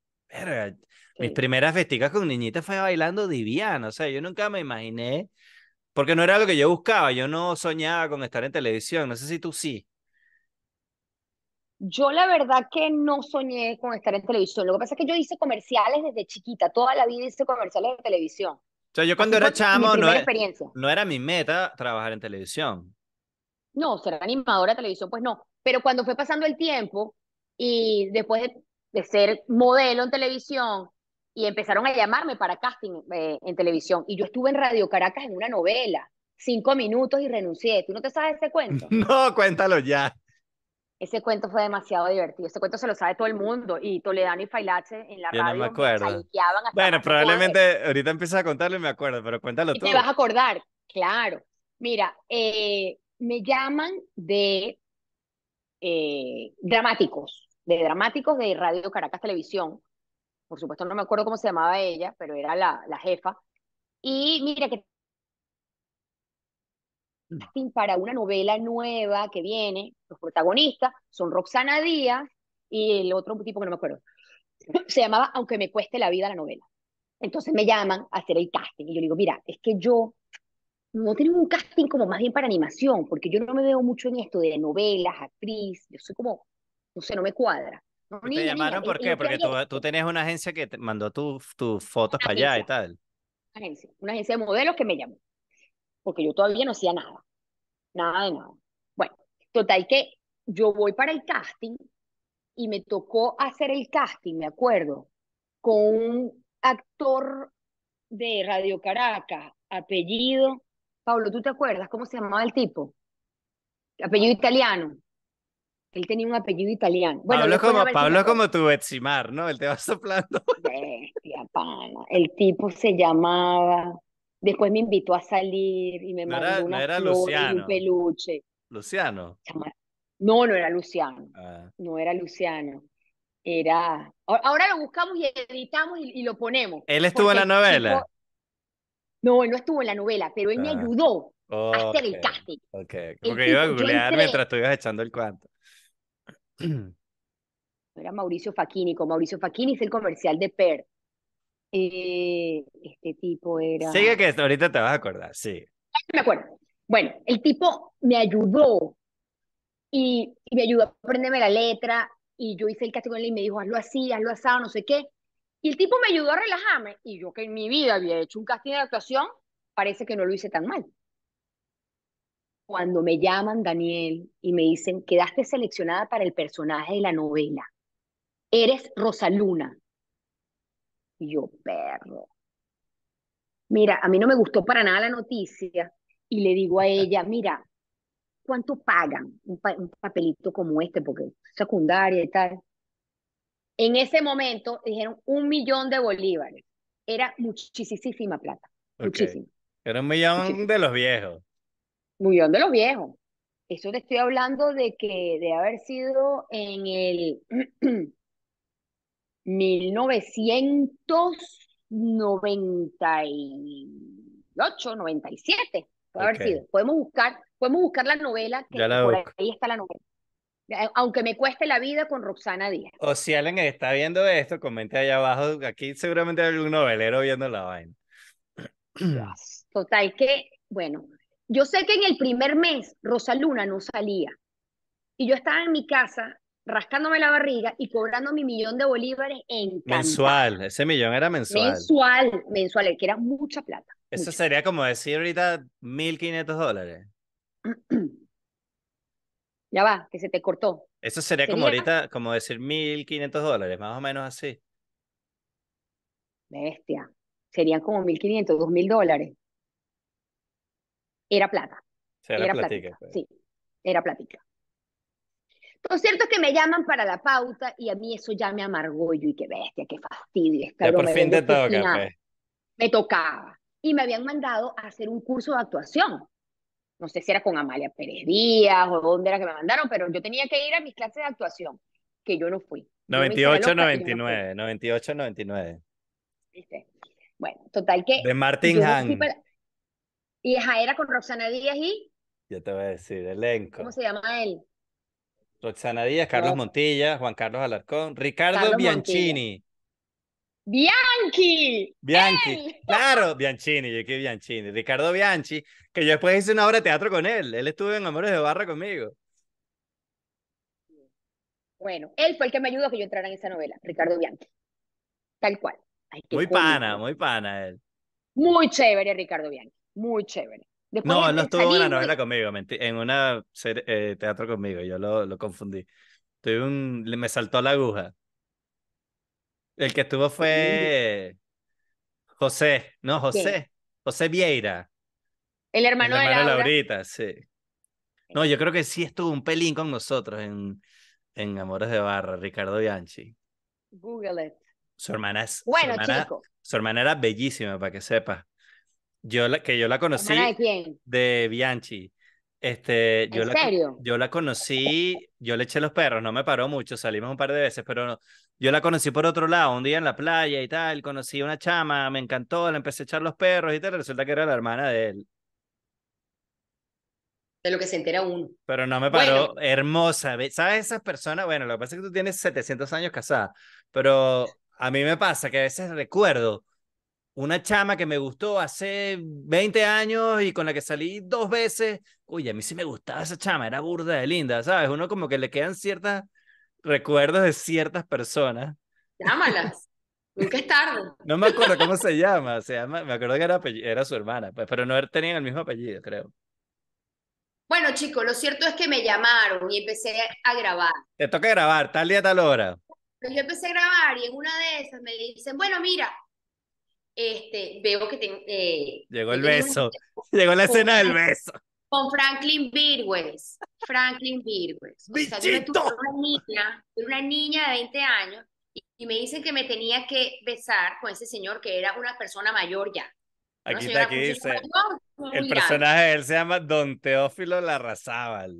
Mis primeras festicas con niñitas fue bailando Diviana. O sea, yo nunca me imaginé porque no era lo que yo buscaba, yo no soñaba con estar en televisión, no sé si tú sí. Yo la verdad que no soñé con estar en televisión. Lo que pasa es que yo hice comerciales desde chiquita, toda la vida hice comerciales de televisión. O sea, yo cuando era chamo e-, no era, mi meta trabajar en televisión. No, ser animadora de televisión, pues no. Pero cuando fue pasando el tiempo y después de ser modelo en televisión, y empezaron a llamarme para casting eh, en televisión. Y yo estuve en Radio Caracas en una novela, cinco minutos y renuncié. ¿Tú no te sabes ese cuento? [laughs] No, cuéntalo ya. Ese cuento fue demasiado divertido. Ese cuento se lo sabe todo el mundo. Y Toledano y Failache en la radio no me acuerdo. bueno, probablemente ahorita empiezas a contarlo y me acuerdo, pero cuéntalo tú. te vas a acordar, claro. Mira, eh, me llaman de eh, dramáticos, de dramáticos de Radio Caracas Televisión por supuesto no me acuerdo cómo se llamaba ella, pero era la, jefa. Y mira que mm. para una novela nueva que viene, los protagonistas son Roxana Díaz y el otro tipo que no me acuerdo. [clears throat] Se llamaba Aunque me cueste la vida la novela. Entonces me llaman a hacer el casting y yo digo, mira, es que yo no tengo un casting como más bien para animación, porque yo no me veo mucho en esto de novelas, actriz, yo soy como, no sé, no me cuadra. ¿Te llamaron por qué? Porque tú, tú, tenías una agencia que te mandó tus fotos para allá y tal. Una agencia, una agencia de modelos que me llamó. Porque yo todavía no hacía nada. Nada de nada. Bueno, total que yo voy para el casting y me tocó hacer el casting, me acuerdo, con un actor de Radio Caracas, apellido. Pablo, ¿tú te acuerdas cómo se llamaba el tipo? Apellido italiano él tenía un apellido italiano. Bueno, Pablo, como, Pablo como tu Betsimar, ¿no? Él te va [laughs] soplando. pana. El tipo se llamaba. Después me invitó a salir y me mandó una flor un peluche. Luciano. No, no era Luciano. Ah. No era Luciano. Era. Ahora lo buscamos y editamos y, lo ponemos. Él estuvo en la novela. No, él no estuvo en la novela, pero él me ah. ayudó a hacer el casting. Ok, que iba a googlear mientras tú ibas echando el cuento. [clears throat] Era Mauricio Facchini, con Mauricio Facchini hice el comercial de Per. Eh, este tipo era... Sigue que ahorita te vas a acordar, sí. Me acuerdo. Bueno, el tipo me ayudó y, me ayudó a aprenderme la letra y yo hice el casting con él y me dijo, hazlo así, hazlo asado, no sé qué. Y el tipo me ayudó a relajarme y yo que en mi vida había hecho un casting de actuación, parece que no lo hice tan mal cuando me llaman Daniel y me dicen, quedaste seleccionada para el personaje de la novela, eres Rosaluna. Y yo, perro. Mira, a mí no me gustó para nada la noticia y le digo a ella, mira, ¿cuánto pagan un, papelito como este? Porque secundaria y tal. En ese momento dijeron un millón de bolívares. Era muchísima plata. Muchísima. Era un millón de los viejos muy de los viejos. Eso te estoy hablando de que de haber sido en el 1998, [clears throat] 97. Puede haber sido. Podemos buscar, podemos buscar la novela, que ahí está la novela. Eh, aunque me cueste la vida con Roxana Díaz. O si alguien está viendo esto, comente allá abajo. Aquí seguramente hay algún novelero viendo la vaina. [clears throat] Total que, bueno, yo sé que en el primer mes Rosaluna no salía y yo estaba en mi casa rascándome la barriga y cobrando mi millón de bolívares en mensual. Ese millón era mensual. Mensual, mensual, que era mucha plata. Eso sería como decir ahorita 1.500 dólares. [clears throat] Ya va, que se te cortó. Eso sería, como ahorita, como decir 1.500 dólares, más o menos así. Bestia. Serían como 1.500, 2.000 dólares era plata. era, platica, pues. Sí, era platica. Lo cierto es que me llaman para la pauta y a mí eso ya me amargó yo y qué bestia, qué fastidio. Ya por fin te toca. Pues. Me tocaba. Y me habían mandado a hacer un curso de actuación. No sé si era con Amalia Pérez Díaz o dónde era que me mandaron, pero yo tenía que ir a mis clases de actuación, que yo no fui. 98, 99, 98, 99. Bueno, total que... De Martin Han. Y era con Roxana Díaz y... Ya te voy a decir, elenco. ¿Cómo se llama él? Roxana Díaz, Carlos Montilla, Juan Carlos Alarcón, Ricardo Bianchini. Bianchi. Bianchi. [laughs] Claro, Bianchini, yo que Bianchini. Ricardo Bianchi, que yo después hice una obra de teatro con él. Él estuvo en Amores de Barra conmigo. Bueno, él fue el que me ayudó a que yo entrara en esa novela, Ricardo Bianchi. Tal cual. muy pana, muy pana él. Muy chévere, Ricardo Bianchi muy chévere. no, no estuvo en una novela conmigo, mentí, en una serie, eh, teatro conmigo, yo lo, lo confundí. Tuve un, me saltó la aguja. El que estuvo fue José, no, José, José Vieira. El hermano, el hermano de, la. Laurita, sí. No, yo creo que sí estuvo un pelín con nosotros en, en Amores de Barra, Ricardo Bianchi. Google it. Su hermana es. Bueno, chico. Su hermana era bellísima, para que sepas. Yo la, que yo la conocí. de Bianchi. Este, yo la, Yo la conocí, yo le eché los perros, no me paró mucho, salimos un par de veces, pero yo la conocí por otro lado, un día en la playa y tal, conocí una chama, me encantó, le empecé a echar los perros y tal, resulta que era la hermana de él. De lo que se entera uno. Pero no me paró, hermosa, ¿sabes? Esas personas, bueno, lo que pasa es que tú tienes 700 años casada, pero a mí me pasa que a veces recuerdo una chama que me gustó hace 20 años y con la que salí dos veces. Uy, a mí sí me gustaba esa chama, era burda de linda, ¿sabes? Uno como que le quedan ciertos recuerdos de ciertas personas. Llámalas. Nunca es tarde. [laughs] No me acuerdo cómo se llama, se llama, me acuerdo que era, era su hermana, pues, pero no er-, tenían el mismo apellido, creo. Bueno, chicos, lo cierto es que me llamaron y empecé a grabar. Te toca grabar, tal día, tal hora. Yo empecé a grabar y en una de esas me dicen, bueno, mira, este, veo que tengo... Eh, Llegó el beso. [laughs] Llegó la escena del beso. Con Franklin Virgües. Franklin Virgües, O sea, una niña, una niña de 20 años y, me dicen que me tenía que besar con ese señor que era una persona mayor ya. Aquí, está, aquí dice, el personaje de él se llama Don Teófilo Larrazábal.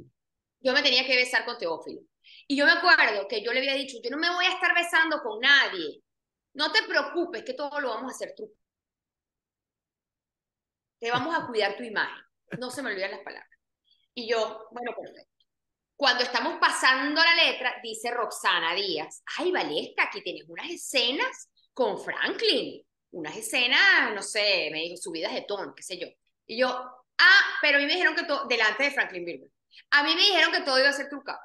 Yo me tenía que besar con Teófilo. Y yo me acuerdo que yo le había dicho, yo no me voy a estar besando con nadie, no te preocupes, que todo lo vamos a hacer tú. Te vamos a cuidar tu imagen. No se me olvidan las palabras. Y yo, bueno, perfecto. Cuando estamos pasando la letra, dice Roxana Díaz, ay, Valesca, aquí tienes unas escenas con Franklin, unas escenas, no sé, me dijo, subidas de tono, qué sé yo. Y yo, ah, pero a mí me dijeron que todo, delante de Franklin Birman, a mí me dijeron que todo iba a ser trucado.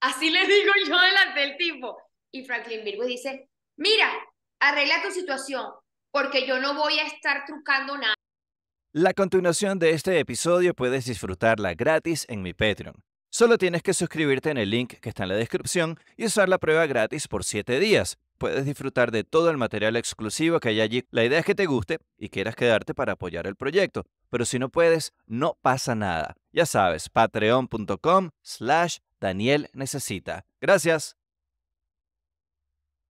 Así le [laughs] digo yo delante del tipo. Y Franklin Virgo dice, mira, arregla tu situación, porque yo no voy a estar trucando nada. La continuación de este episodio puedes disfrutarla gratis en mi Patreon. Solo tienes que suscribirte en el link que está en la descripción y usar la prueba gratis por 7 días. Puedes disfrutar de todo el material exclusivo que hay allí. La idea es que te guste y quieras quedarte para apoyar el proyecto. Pero si no puedes, no pasa nada. Ya sabes, patreon.com slash Daniel Necesita. Gracias.